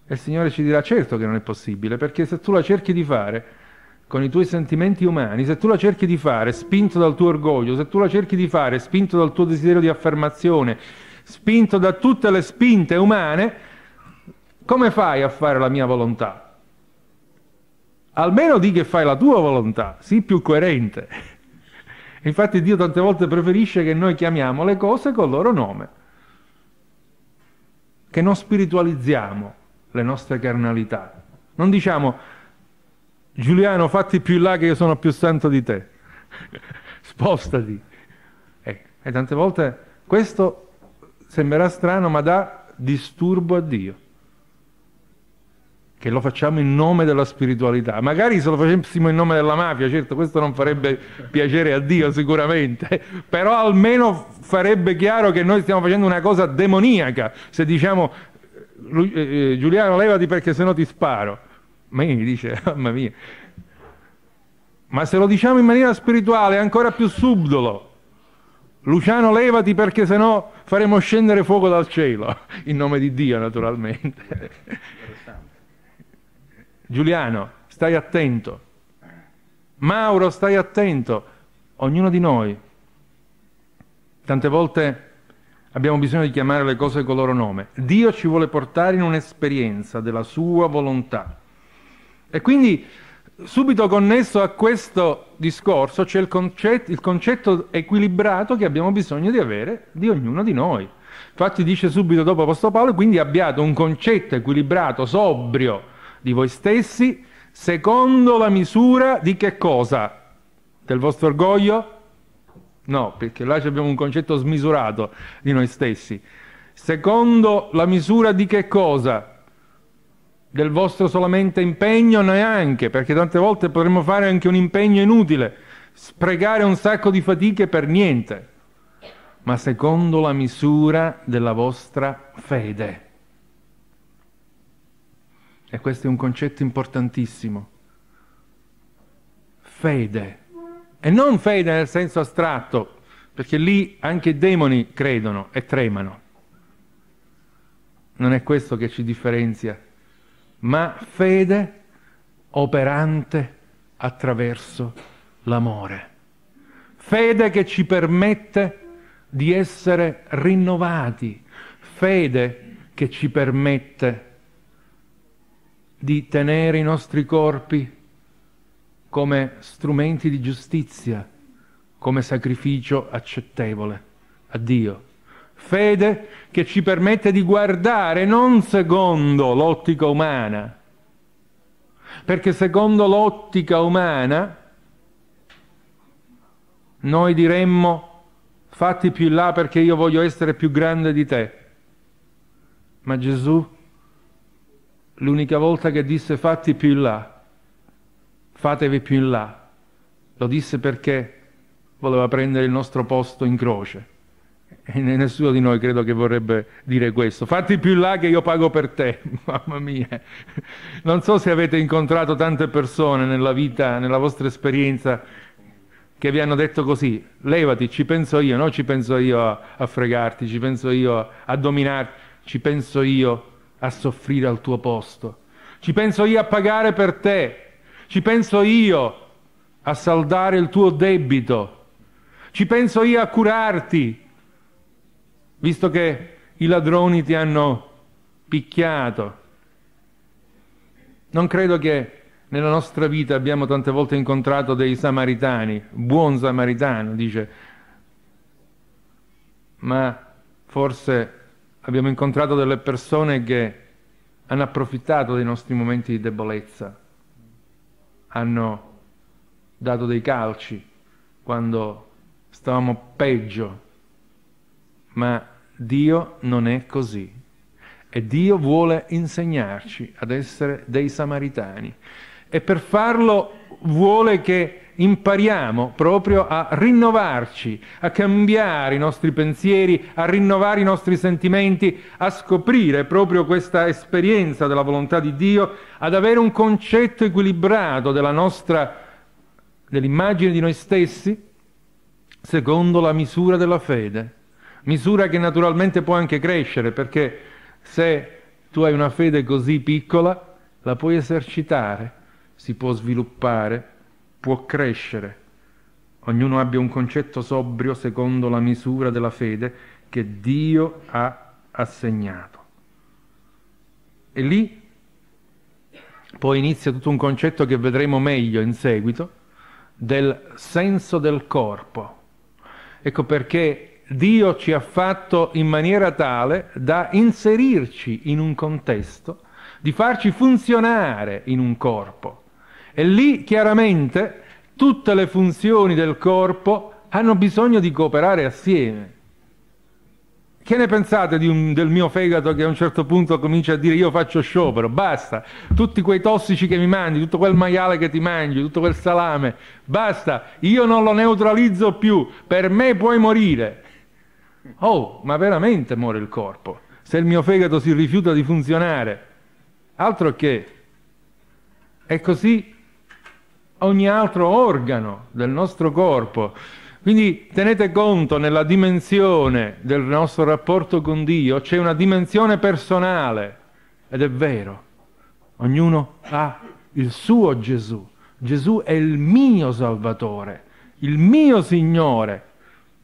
E il Signore ci dirà, certo che non è possibile, perché se tu la cerchi di fare con i tuoi sentimenti umani, se tu la cerchi di fare spinto dal tuo orgoglio, se tu la cerchi di fare spinto dal tuo desiderio di affermazione, spinto da tutte le spinte umane, come fai a fare la mia volontà? Almeno di che fai la tua volontà, sii più coerente. Infatti Dio tante volte preferisce che noi chiamiamo le cose col loro nome, che non spiritualizziamo le nostre carnalità. Non diciamo, Giuliano, fatti più in là che io sono più santo di te, spostati. Eh, e tante volte questo sembrerà strano, ma dà disturbo a Dio che lo facciamo in nome della spiritualità. Magari se lo facessimo in nome della mafia, certo, questo non farebbe piacere a Dio sicuramente, però almeno farebbe chiaro che noi stiamo facendo una cosa demoniaca se diciamo eh, eh, eh Giuliano levati perché sennò ti sparo. Ma mi dice, mamma mia. Ma se lo diciamo in maniera spirituale è ancora più subdolo. Luciano levati perché sennò faremo scendere fuoco dal cielo, in nome di Dio naturalmente. Giuliano, stai attento. Mauro, stai attento. Ognuno di noi. Tante volte abbiamo bisogno di chiamare le cose col loro nome. Dio ci vuole portare in un'esperienza della sua volontà. E quindi subito connesso a questo discorso c'è il concetto, il concetto, equilibrato che abbiamo bisogno di avere di ognuno di noi. Infatti dice subito dopo Apostolo Paolo, quindi abbiate un concetto equilibrato, sobrio, di voi stessi, secondo la misura di che cosa? Del vostro orgoglio? No, perché là abbiamo un concetto smisurato di noi stessi. Secondo la misura di che cosa? Del vostro solamente impegno? Neanche, perché tante volte potremmo fare anche un impegno inutile, sprecare un sacco di fatiche per niente, ma secondo la misura della vostra fede e questo è un concetto importantissimo, fede, e non fede nel senso astratto, perché lì anche i demoni credono e tremano. Non è questo che ci differenzia, ma fede operante attraverso l'amore. Fede che ci permette di essere rinnovati, fede che ci permette di tenere i nostri corpi come strumenti di giustizia, come sacrificio accettevole a Dio. Fede che ci permette di guardare non secondo l'ottica umana, perché secondo l'ottica umana noi diremmo fatti più in là perché io voglio essere più grande di te. Ma Gesù l'unica volta che disse fatti più in là, fatevi più in là, lo disse perché voleva prendere il nostro posto in croce. E nessuno di noi credo che vorrebbe dire questo. Fatti più in là che io pago per te, mamma mia. Non so se avete incontrato tante persone nella vita, nella vostra esperienza, che vi hanno detto così, levati, ci penso io, non ci penso io a, a fregarti, ci penso io a, a dominarti, ci penso io a soffrire al tuo posto. Ci penso io a pagare per te. Ci penso io a saldare il tuo debito. Ci penso io a curarti, visto che i ladroni ti hanno picchiato. Non credo che nella nostra vita abbiamo tante volte incontrato dei samaritani, buon samaritano, dice, ma forse abbiamo incontrato delle persone che hanno approfittato dei nostri momenti di debolezza, hanno dato dei calci quando stavamo peggio, ma Dio non è così. E Dio vuole insegnarci ad essere dei samaritani. E per farlo vuole che impariamo proprio a rinnovarci, a cambiare i nostri pensieri, a rinnovare i nostri sentimenti, a scoprire proprio questa esperienza della volontà di Dio, ad avere un concetto equilibrato dell'immagine di noi stessi, secondo la misura della fede. Misura che naturalmente può anche crescere, perché se tu hai una fede così piccola, la puoi esercitare, si può sviluppare, può crescere, ognuno abbia un concetto sobrio secondo la misura della fede che Dio ha assegnato. E lì poi inizia tutto un concetto che vedremo meglio in seguito, del senso del corpo. Ecco perché Dio ci ha fatto in maniera tale da inserirci in un contesto, di farci funzionare in un corpo. E lì chiaramente tutte le funzioni del corpo hanno bisogno di cooperare assieme. Che ne pensate un, del mio fegato che a un certo punto comincia a dire io faccio sciopero, basta, tutti quei tossici che mi mangi, tutto quel maiale che ti mangi, tutto quel salame, basta, io non lo neutralizzo più, per me puoi morire. Oh, ma veramente muore il corpo, se il mio fegato si rifiuta di funzionare. Altro che... E così ogni altro organo del nostro corpo. Quindi tenete conto nella dimensione del nostro rapporto con Dio, c'è una dimensione personale ed è vero, ognuno ha il suo Gesù, Gesù è il mio Salvatore, il mio Signore,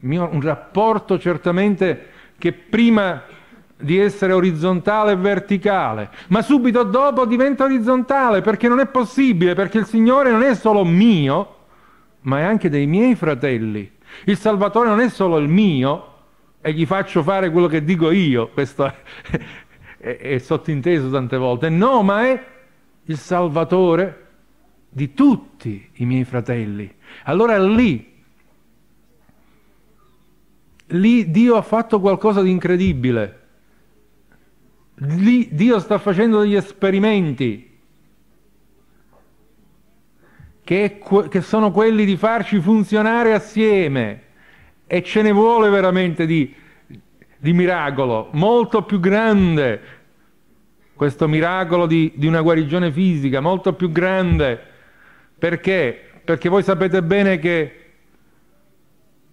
un rapporto certamente che prima di essere orizzontale e verticale, ma subito dopo diventa orizzontale perché non è possibile, perché il Signore non è solo mio, ma è anche dei miei fratelli. Il Salvatore non è solo il mio e gli faccio fare quello che dico io, questo è, è, è sottinteso tante volte, no, ma è il Salvatore di tutti i miei fratelli. Allora lì lì Dio ha fatto qualcosa di incredibile. Lì Dio sta facendo degli esperimenti che, che sono quelli di farci funzionare assieme e ce ne vuole veramente di, di miracolo, molto più grande questo miracolo di, di, una guarigione fisica, molto più grande. Perché? Perché voi sapete bene che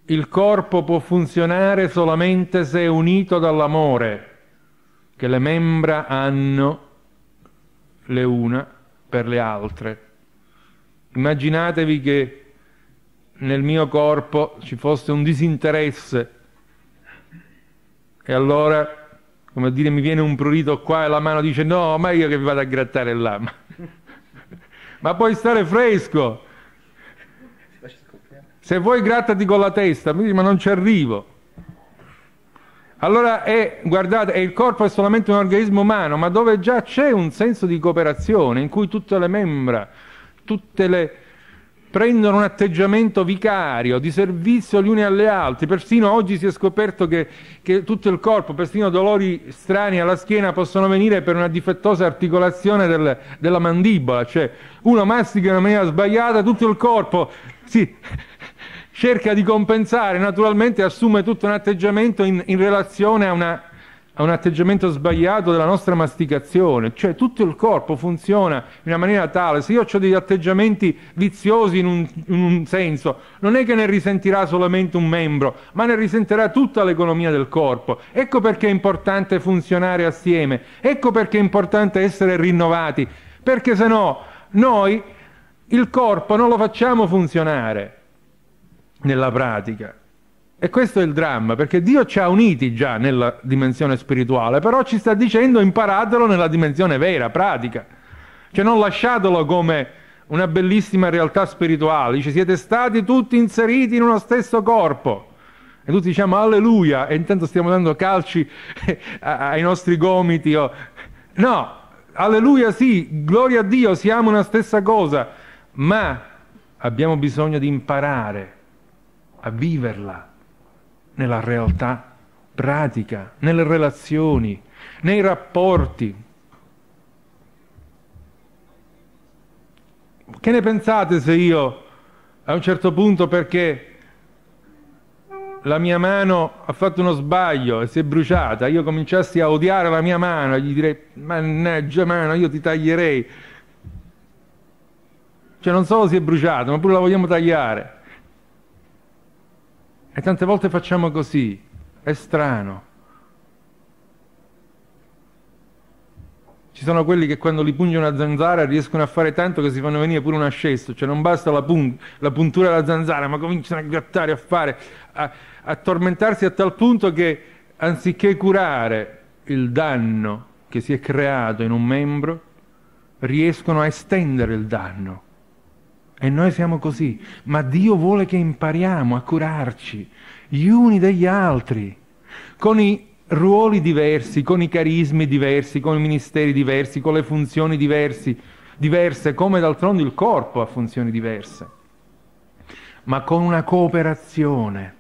il corpo può funzionare solamente se è unito dall'amore che le membra hanno le una per le altre. Immaginatevi che nel mio corpo ci fosse un disinteresse e allora, come dire, mi viene un prurito qua e la mano dice no, ma io che vi vado a grattare là. ma puoi stare fresco. Se vuoi grattati con la testa, ma non ci arrivo. Allora è, guardate, è il corpo è solamente un organismo umano, ma dove già c'è un senso di cooperazione in cui tutte le membra, tutte le prendono un atteggiamento vicario, di servizio gli uni alle altre. Persino oggi si è scoperto che, che, tutto il corpo, persino dolori strani alla schiena, possono venire per una difettosa articolazione del, della mandibola. Cioè, uno mastica in una maniera sbagliata, tutto il corpo si cerca di compensare, naturalmente assume tutto un atteggiamento in, in relazione a, una, a, un atteggiamento sbagliato della nostra masticazione, cioè tutto il corpo funziona in una maniera tale, se io ho degli atteggiamenti viziosi in un, in un senso, non è che ne risentirà solamente un membro, ma ne risentirà tutta l'economia del corpo. Ecco perché è importante funzionare assieme, ecco perché è importante essere rinnovati, perché se no noi il corpo non lo facciamo funzionare nella pratica. E questo è il dramma, perché Dio ci ha uniti già nella dimensione spirituale, però ci sta dicendo imparatelo nella dimensione vera, pratica. Cioè non lasciatelo come una bellissima realtà spirituale, ci siete stati tutti inseriti in uno stesso corpo. E tutti diciamo alleluia, e intanto stiamo dando calci ai nostri gomiti. Oh. No, alleluia sì, gloria a Dio, siamo una stessa cosa, ma abbiamo bisogno di imparare a viverla nella realtà pratica, nelle relazioni, nei rapporti. Che ne pensate se io a un certo punto perché la mia mano ha fatto uno sbaglio e si è bruciata, io cominciassi a odiare la mia mano, e gli direi mannaggia mano, io ti taglierei. Cioè non solo si è bruciata, ma pure la vogliamo tagliare. E tante volte facciamo così, è strano. Ci sono quelli che quando li punge una zanzara riescono a fare tanto che si fanno venire pure un ascesso, cioè non basta la, pun- la puntura della zanzara, ma cominciano a grattare, a fare, a, a tormentarsi a tal punto che anziché curare il danno che si è creato in un membro, riescono a estendere il danno e noi siamo così, ma Dio vuole che impariamo a curarci gli uni degli altri, con i ruoli diversi, con i carismi diversi, con i ministeri diversi, con le funzioni diversi, diverse, come d'altronde il corpo ha funzioni diverse, ma con una cooperazione.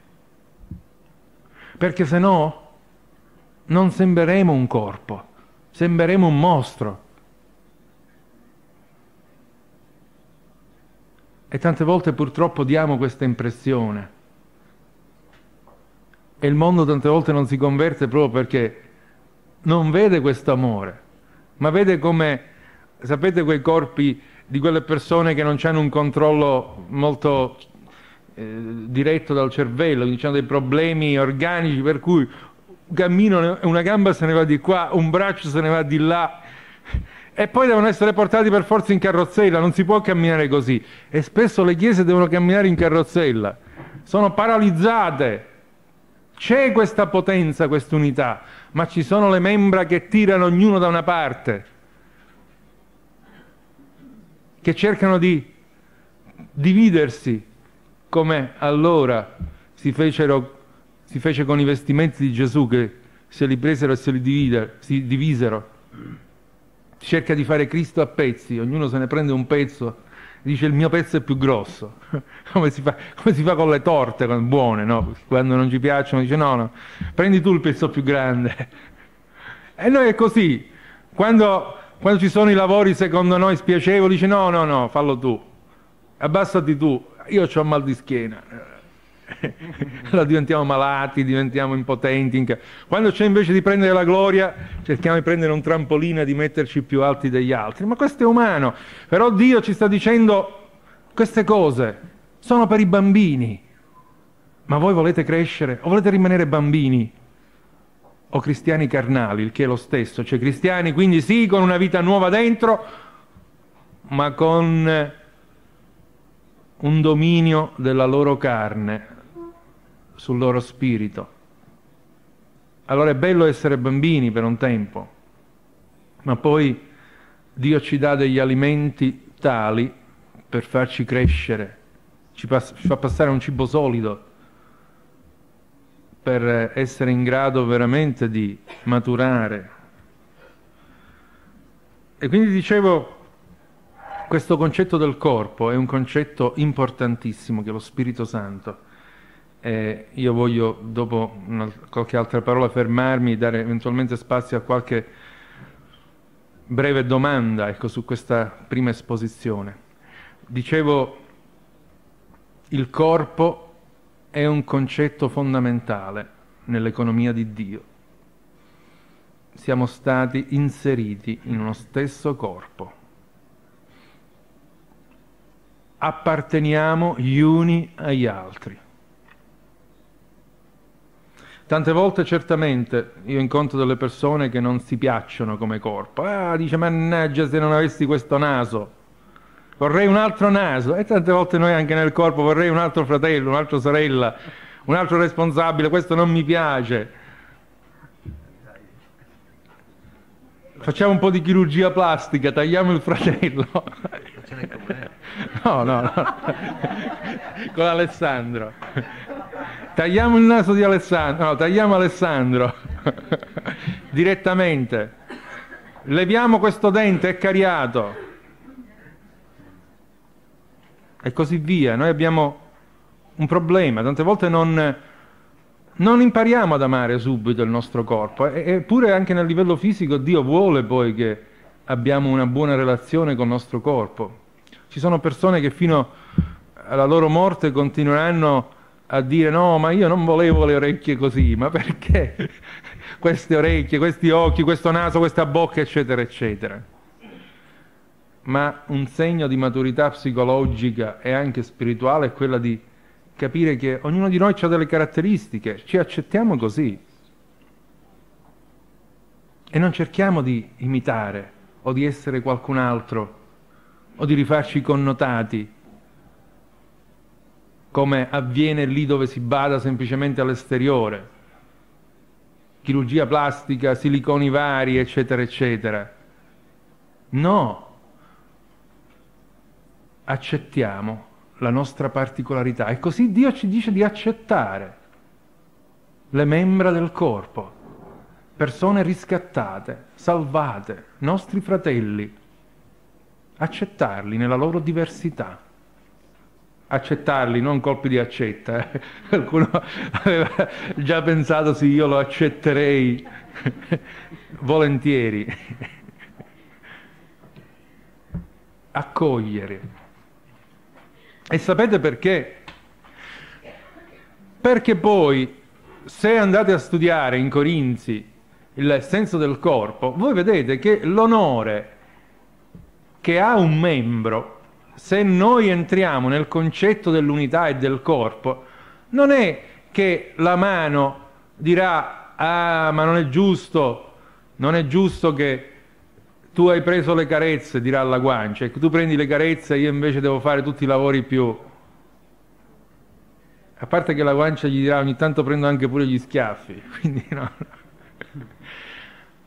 Perché se no non sembreremo un corpo, sembreremo un mostro E tante volte purtroppo diamo questa impressione. E il mondo tante volte non si converte proprio perché non vede questo amore, ma vede come, sapete quei corpi di quelle persone che non hanno un controllo molto eh, diretto dal cervello, che hanno dei problemi organici per cui camminano, una gamba se ne va di qua, un braccio se ne va di là e poi devono essere portati per forza in carrozzella, non si può camminare così. E spesso le chiese devono camminare in carrozzella, sono paralizzate. C'è questa potenza, quest'unità, ma ci sono le membra che tirano ognuno da una parte, che cercano di dividersi, come allora si, fecero, si fece con i vestimenti di Gesù che se li presero e se li dividero, si divisero cerca di fare Cristo a pezzi, ognuno se ne prende un pezzo, dice il mio pezzo è più grosso, come, si fa, come si fa con le torte buone, no? quando non ci piacciono dice no, no, prendi tu il pezzo più grande. E noi è così, quando, quando ci sono i lavori secondo noi spiacevoli dice no, no, no, fallo tu, abbassati tu, io ho mal di schiena, allora diventiamo malati, diventiamo impotenti. Quando c'è invece di prendere la gloria, cerchiamo di prendere un trampolino e di metterci più alti degli altri. Ma questo è umano. Però Dio ci sta dicendo queste cose sono per i bambini. Ma voi volete crescere o volete rimanere bambini? O cristiani carnali, il che è lo stesso, cioè cristiani quindi sì con una vita nuova dentro, ma con un dominio della loro carne, sul loro spirito. Allora è bello essere bambini per un tempo, ma poi Dio ci dà degli alimenti tali per farci crescere, ci, pass- ci fa passare un cibo solido per essere in grado veramente di maturare. E quindi dicevo, questo concetto del corpo è un concetto importantissimo che lo Spirito Santo eh, io voglio, dopo una, qualche altra parola, fermarmi, dare eventualmente spazio a qualche breve domanda ecco, su questa prima esposizione. Dicevo, il corpo è un concetto fondamentale nell'economia di Dio. Siamo stati inseriti in uno stesso corpo. Apparteniamo gli uni agli altri. Tante volte certamente io incontro delle persone che non si piacciono come corpo. Ah, dice mannaggia se non avessi questo naso. Vorrei un altro naso. E tante volte noi anche nel corpo vorrei un altro fratello, un'altra sorella, un altro responsabile, questo non mi piace. Facciamo un po' di chirurgia plastica, tagliamo il fratello. No, no, no. Con Alessandro tagliamo il naso di Alessandro, no, tagliamo Alessandro direttamente, leviamo questo dente, è cariato. E così via. Noi abbiamo un problema, tante volte non, non impariamo ad amare subito il nostro corpo, eppure anche nel livello fisico Dio vuole poi che abbiamo una buona relazione con il nostro corpo. Ci sono persone che fino alla loro morte continueranno a dire no, ma io non volevo le orecchie così, ma perché queste orecchie, questi occhi, questo naso, questa bocca, eccetera, eccetera. Ma un segno di maturità psicologica e anche spirituale è quella di capire che ognuno di noi ha delle caratteristiche, ci accettiamo così. E non cerchiamo di imitare o di essere qualcun altro o di rifarci connotati come avviene lì dove si bada semplicemente all'esteriore, chirurgia plastica, siliconi vari, eccetera, eccetera. No, accettiamo la nostra particolarità e così Dio ci dice di accettare le membra del corpo, persone riscattate, salvate, nostri fratelli, accettarli nella loro diversità accettarli, non colpi di accetta. Eh. Qualcuno aveva già pensato sì, io lo accetterei volentieri. Accogliere. E sapete perché? Perché poi se andate a studiare in Corinzi il senso del corpo, voi vedete che l'onore che ha un membro se noi entriamo nel concetto dell'unità e del corpo, non è che la mano dirà ah ma non è giusto, non è giusto che tu hai preso le carezze, dirà alla guancia, e tu prendi le carezze e io invece devo fare tutti i lavori più... A parte che la guancia gli dirà ogni tanto prendo anche pure gli schiaffi, quindi no.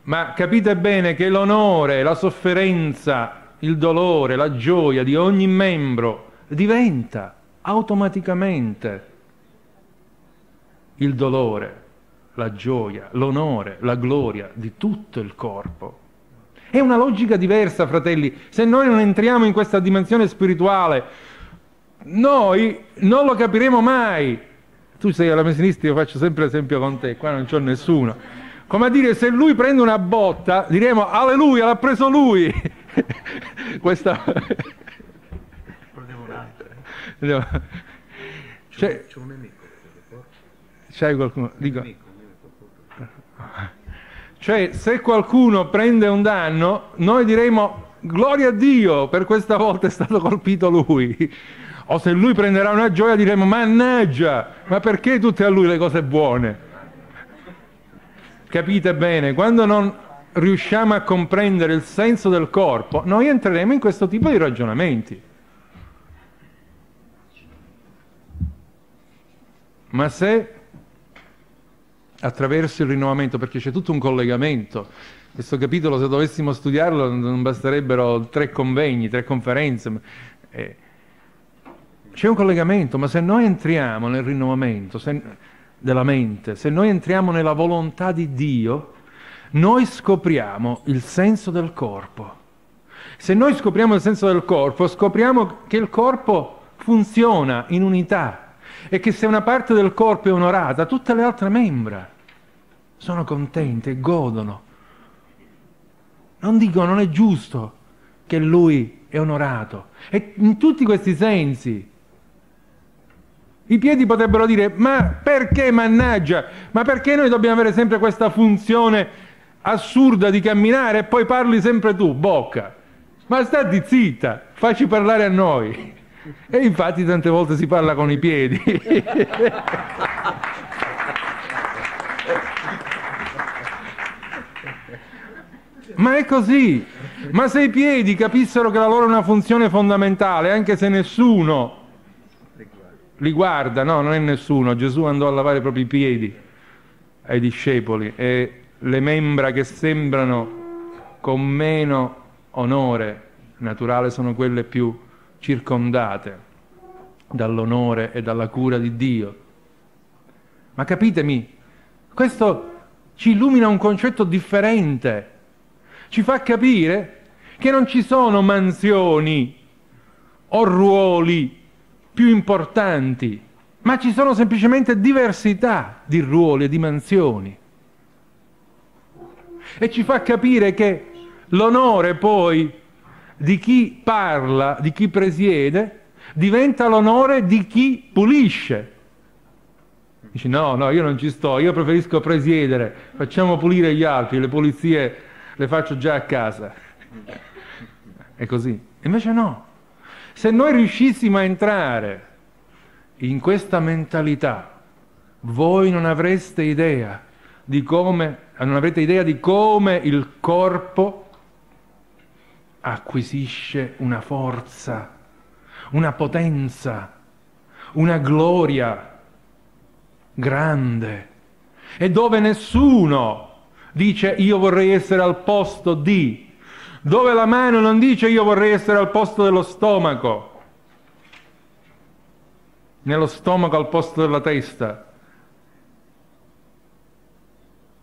Ma capite bene che l'onore, la sofferenza, il dolore, la gioia di ogni membro diventa automaticamente il dolore, la gioia, l'onore, la gloria di tutto il corpo. È una logica diversa, fratelli. Se noi non entriamo in questa dimensione spirituale, noi non lo capiremo mai. Tu sei alla mia sinistra, io faccio sempre esempio con te, qua non c'ho nessuno. Come a dire, se lui prende una botta, diremo alleluia, l'ha preso lui. Questa... Volevo un'altra. No. C'è, c'è un nemico. C'è qualcuno? Dico... Cioè, se qualcuno prende un danno, noi diremo gloria a Dio, per questa volta è stato colpito lui. O se lui prenderà una gioia diremo mannaggia, ma perché tutte a lui le cose buone? Capite bene, quando non riusciamo a comprendere il senso del corpo, noi entreremo in questo tipo di ragionamenti. Ma se attraverso il rinnovamento, perché c'è tutto un collegamento, questo capitolo se dovessimo studiarlo non basterebbero tre convegni, tre conferenze, eh, c'è un collegamento, ma se noi entriamo nel rinnovamento se, della mente, se noi entriamo nella volontà di Dio, noi scopriamo il senso del corpo. Se noi scopriamo il senso del corpo, scopriamo che il corpo funziona in unità e che se una parte del corpo è onorata, tutte le altre membra sono contente, godono. Non dico, non è giusto che lui è onorato. E in tutti questi sensi i piedi potrebbero dire, ma perché mannaggia? Ma perché noi dobbiamo avere sempre questa funzione assurda di camminare e poi parli sempre tu, bocca. Ma sta di zitta, facci parlare a noi. E infatti tante volte si parla con i piedi. Ma è così. Ma se i piedi capissero che la loro è una funzione fondamentale, anche se nessuno li guarda, no, non è nessuno. Gesù andò a lavare i propri piedi ai discepoli e le membra che sembrano con meno onore naturale sono quelle più circondate dall'onore e dalla cura di Dio. Ma capitemi, questo ci illumina un concetto differente, ci fa capire che non ci sono mansioni o ruoli più importanti, ma ci sono semplicemente diversità di ruoli e di mansioni e ci fa capire che l'onore poi di chi parla, di chi presiede, diventa l'onore di chi pulisce. Dici no, no, io non ci sto, io preferisco presiedere, facciamo pulire gli altri, le pulizie le faccio già a casa. È così. Invece no. Se noi riuscissimo a entrare in questa mentalità, voi non avreste idea di come non avrete idea di come il corpo acquisisce una forza, una potenza, una gloria grande e dove nessuno dice io vorrei essere al posto di, dove la mano non dice io vorrei essere al posto dello stomaco, nello stomaco al posto della testa,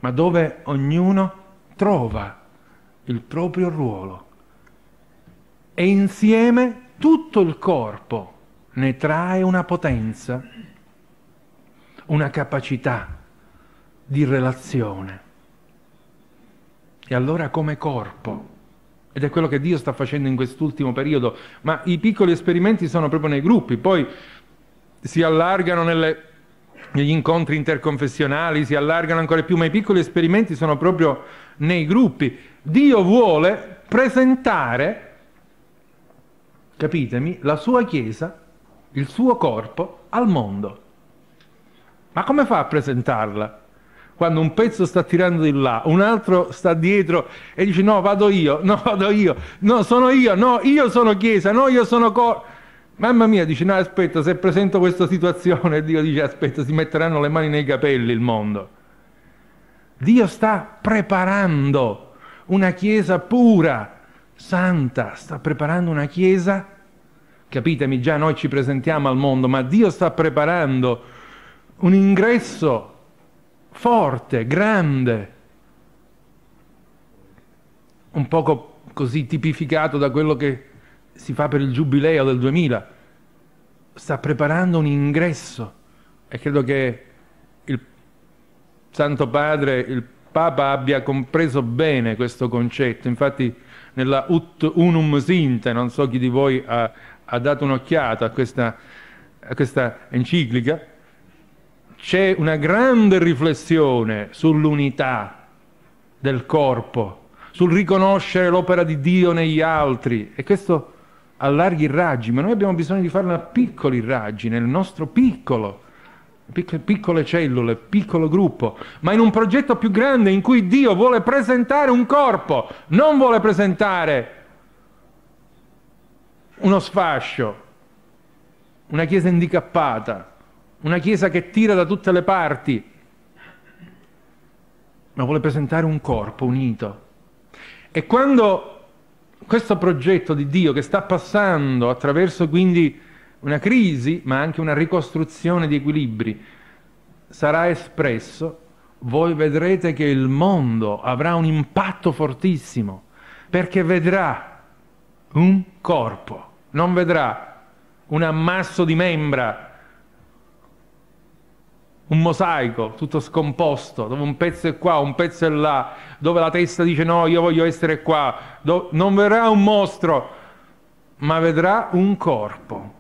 ma dove ognuno trova il proprio ruolo. E insieme tutto il corpo ne trae una potenza, una capacità di relazione. E allora come corpo, ed è quello che Dio sta facendo in quest'ultimo periodo, ma i piccoli esperimenti sono proprio nei gruppi, poi si allargano nelle gli incontri interconfessionali si allargano ancora più, ma i piccoli esperimenti sono proprio nei gruppi. Dio vuole presentare, capitemi, la sua Chiesa, il suo corpo al mondo. Ma come fa a presentarla? Quando un pezzo sta tirando di là, un altro sta dietro e dice no, vado io, no, vado io, no, sono io, no, io sono Chiesa, no, io sono corpo. Mamma mia, dice, no aspetta, se presento questa situazione, Dio dice, aspetta, si metteranno le mani nei capelli il mondo. Dio sta preparando una chiesa pura, santa, sta preparando una chiesa, capitemi già, noi ci presentiamo al mondo, ma Dio sta preparando un ingresso forte, grande, un poco così tipificato da quello che si fa per il giubileo del 2000, sta preparando un ingresso e credo che il Santo Padre, il Papa abbia compreso bene questo concetto, infatti nella Ut Unum Sinte, non so chi di voi ha, ha dato un'occhiata a questa, a questa enciclica, c'è una grande riflessione sull'unità del corpo, sul riconoscere l'opera di Dio negli altri e questo allarghi i raggi, ma noi abbiamo bisogno di farla a piccoli raggi, nel nostro piccolo, pic- piccole cellule, piccolo gruppo, ma in un progetto più grande in cui Dio vuole presentare un corpo, non vuole presentare uno sfascio, una chiesa indicappata, una chiesa che tira da tutte le parti, ma vuole presentare un corpo unito. E quando questo progetto di Dio che sta passando attraverso quindi una crisi, ma anche una ricostruzione di equilibri, sarà espresso, voi vedrete che il mondo avrà un impatto fortissimo, perché vedrà un corpo, non vedrà un ammasso di membra, un mosaico tutto scomposto, dove un pezzo è qua, un pezzo è là, dove la testa dice no, io voglio essere qua, dove... non verrà un mostro, ma vedrà un corpo.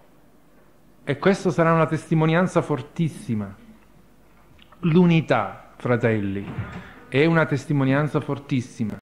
E questa sarà una testimonianza fortissima. L'unità, fratelli, è una testimonianza fortissima.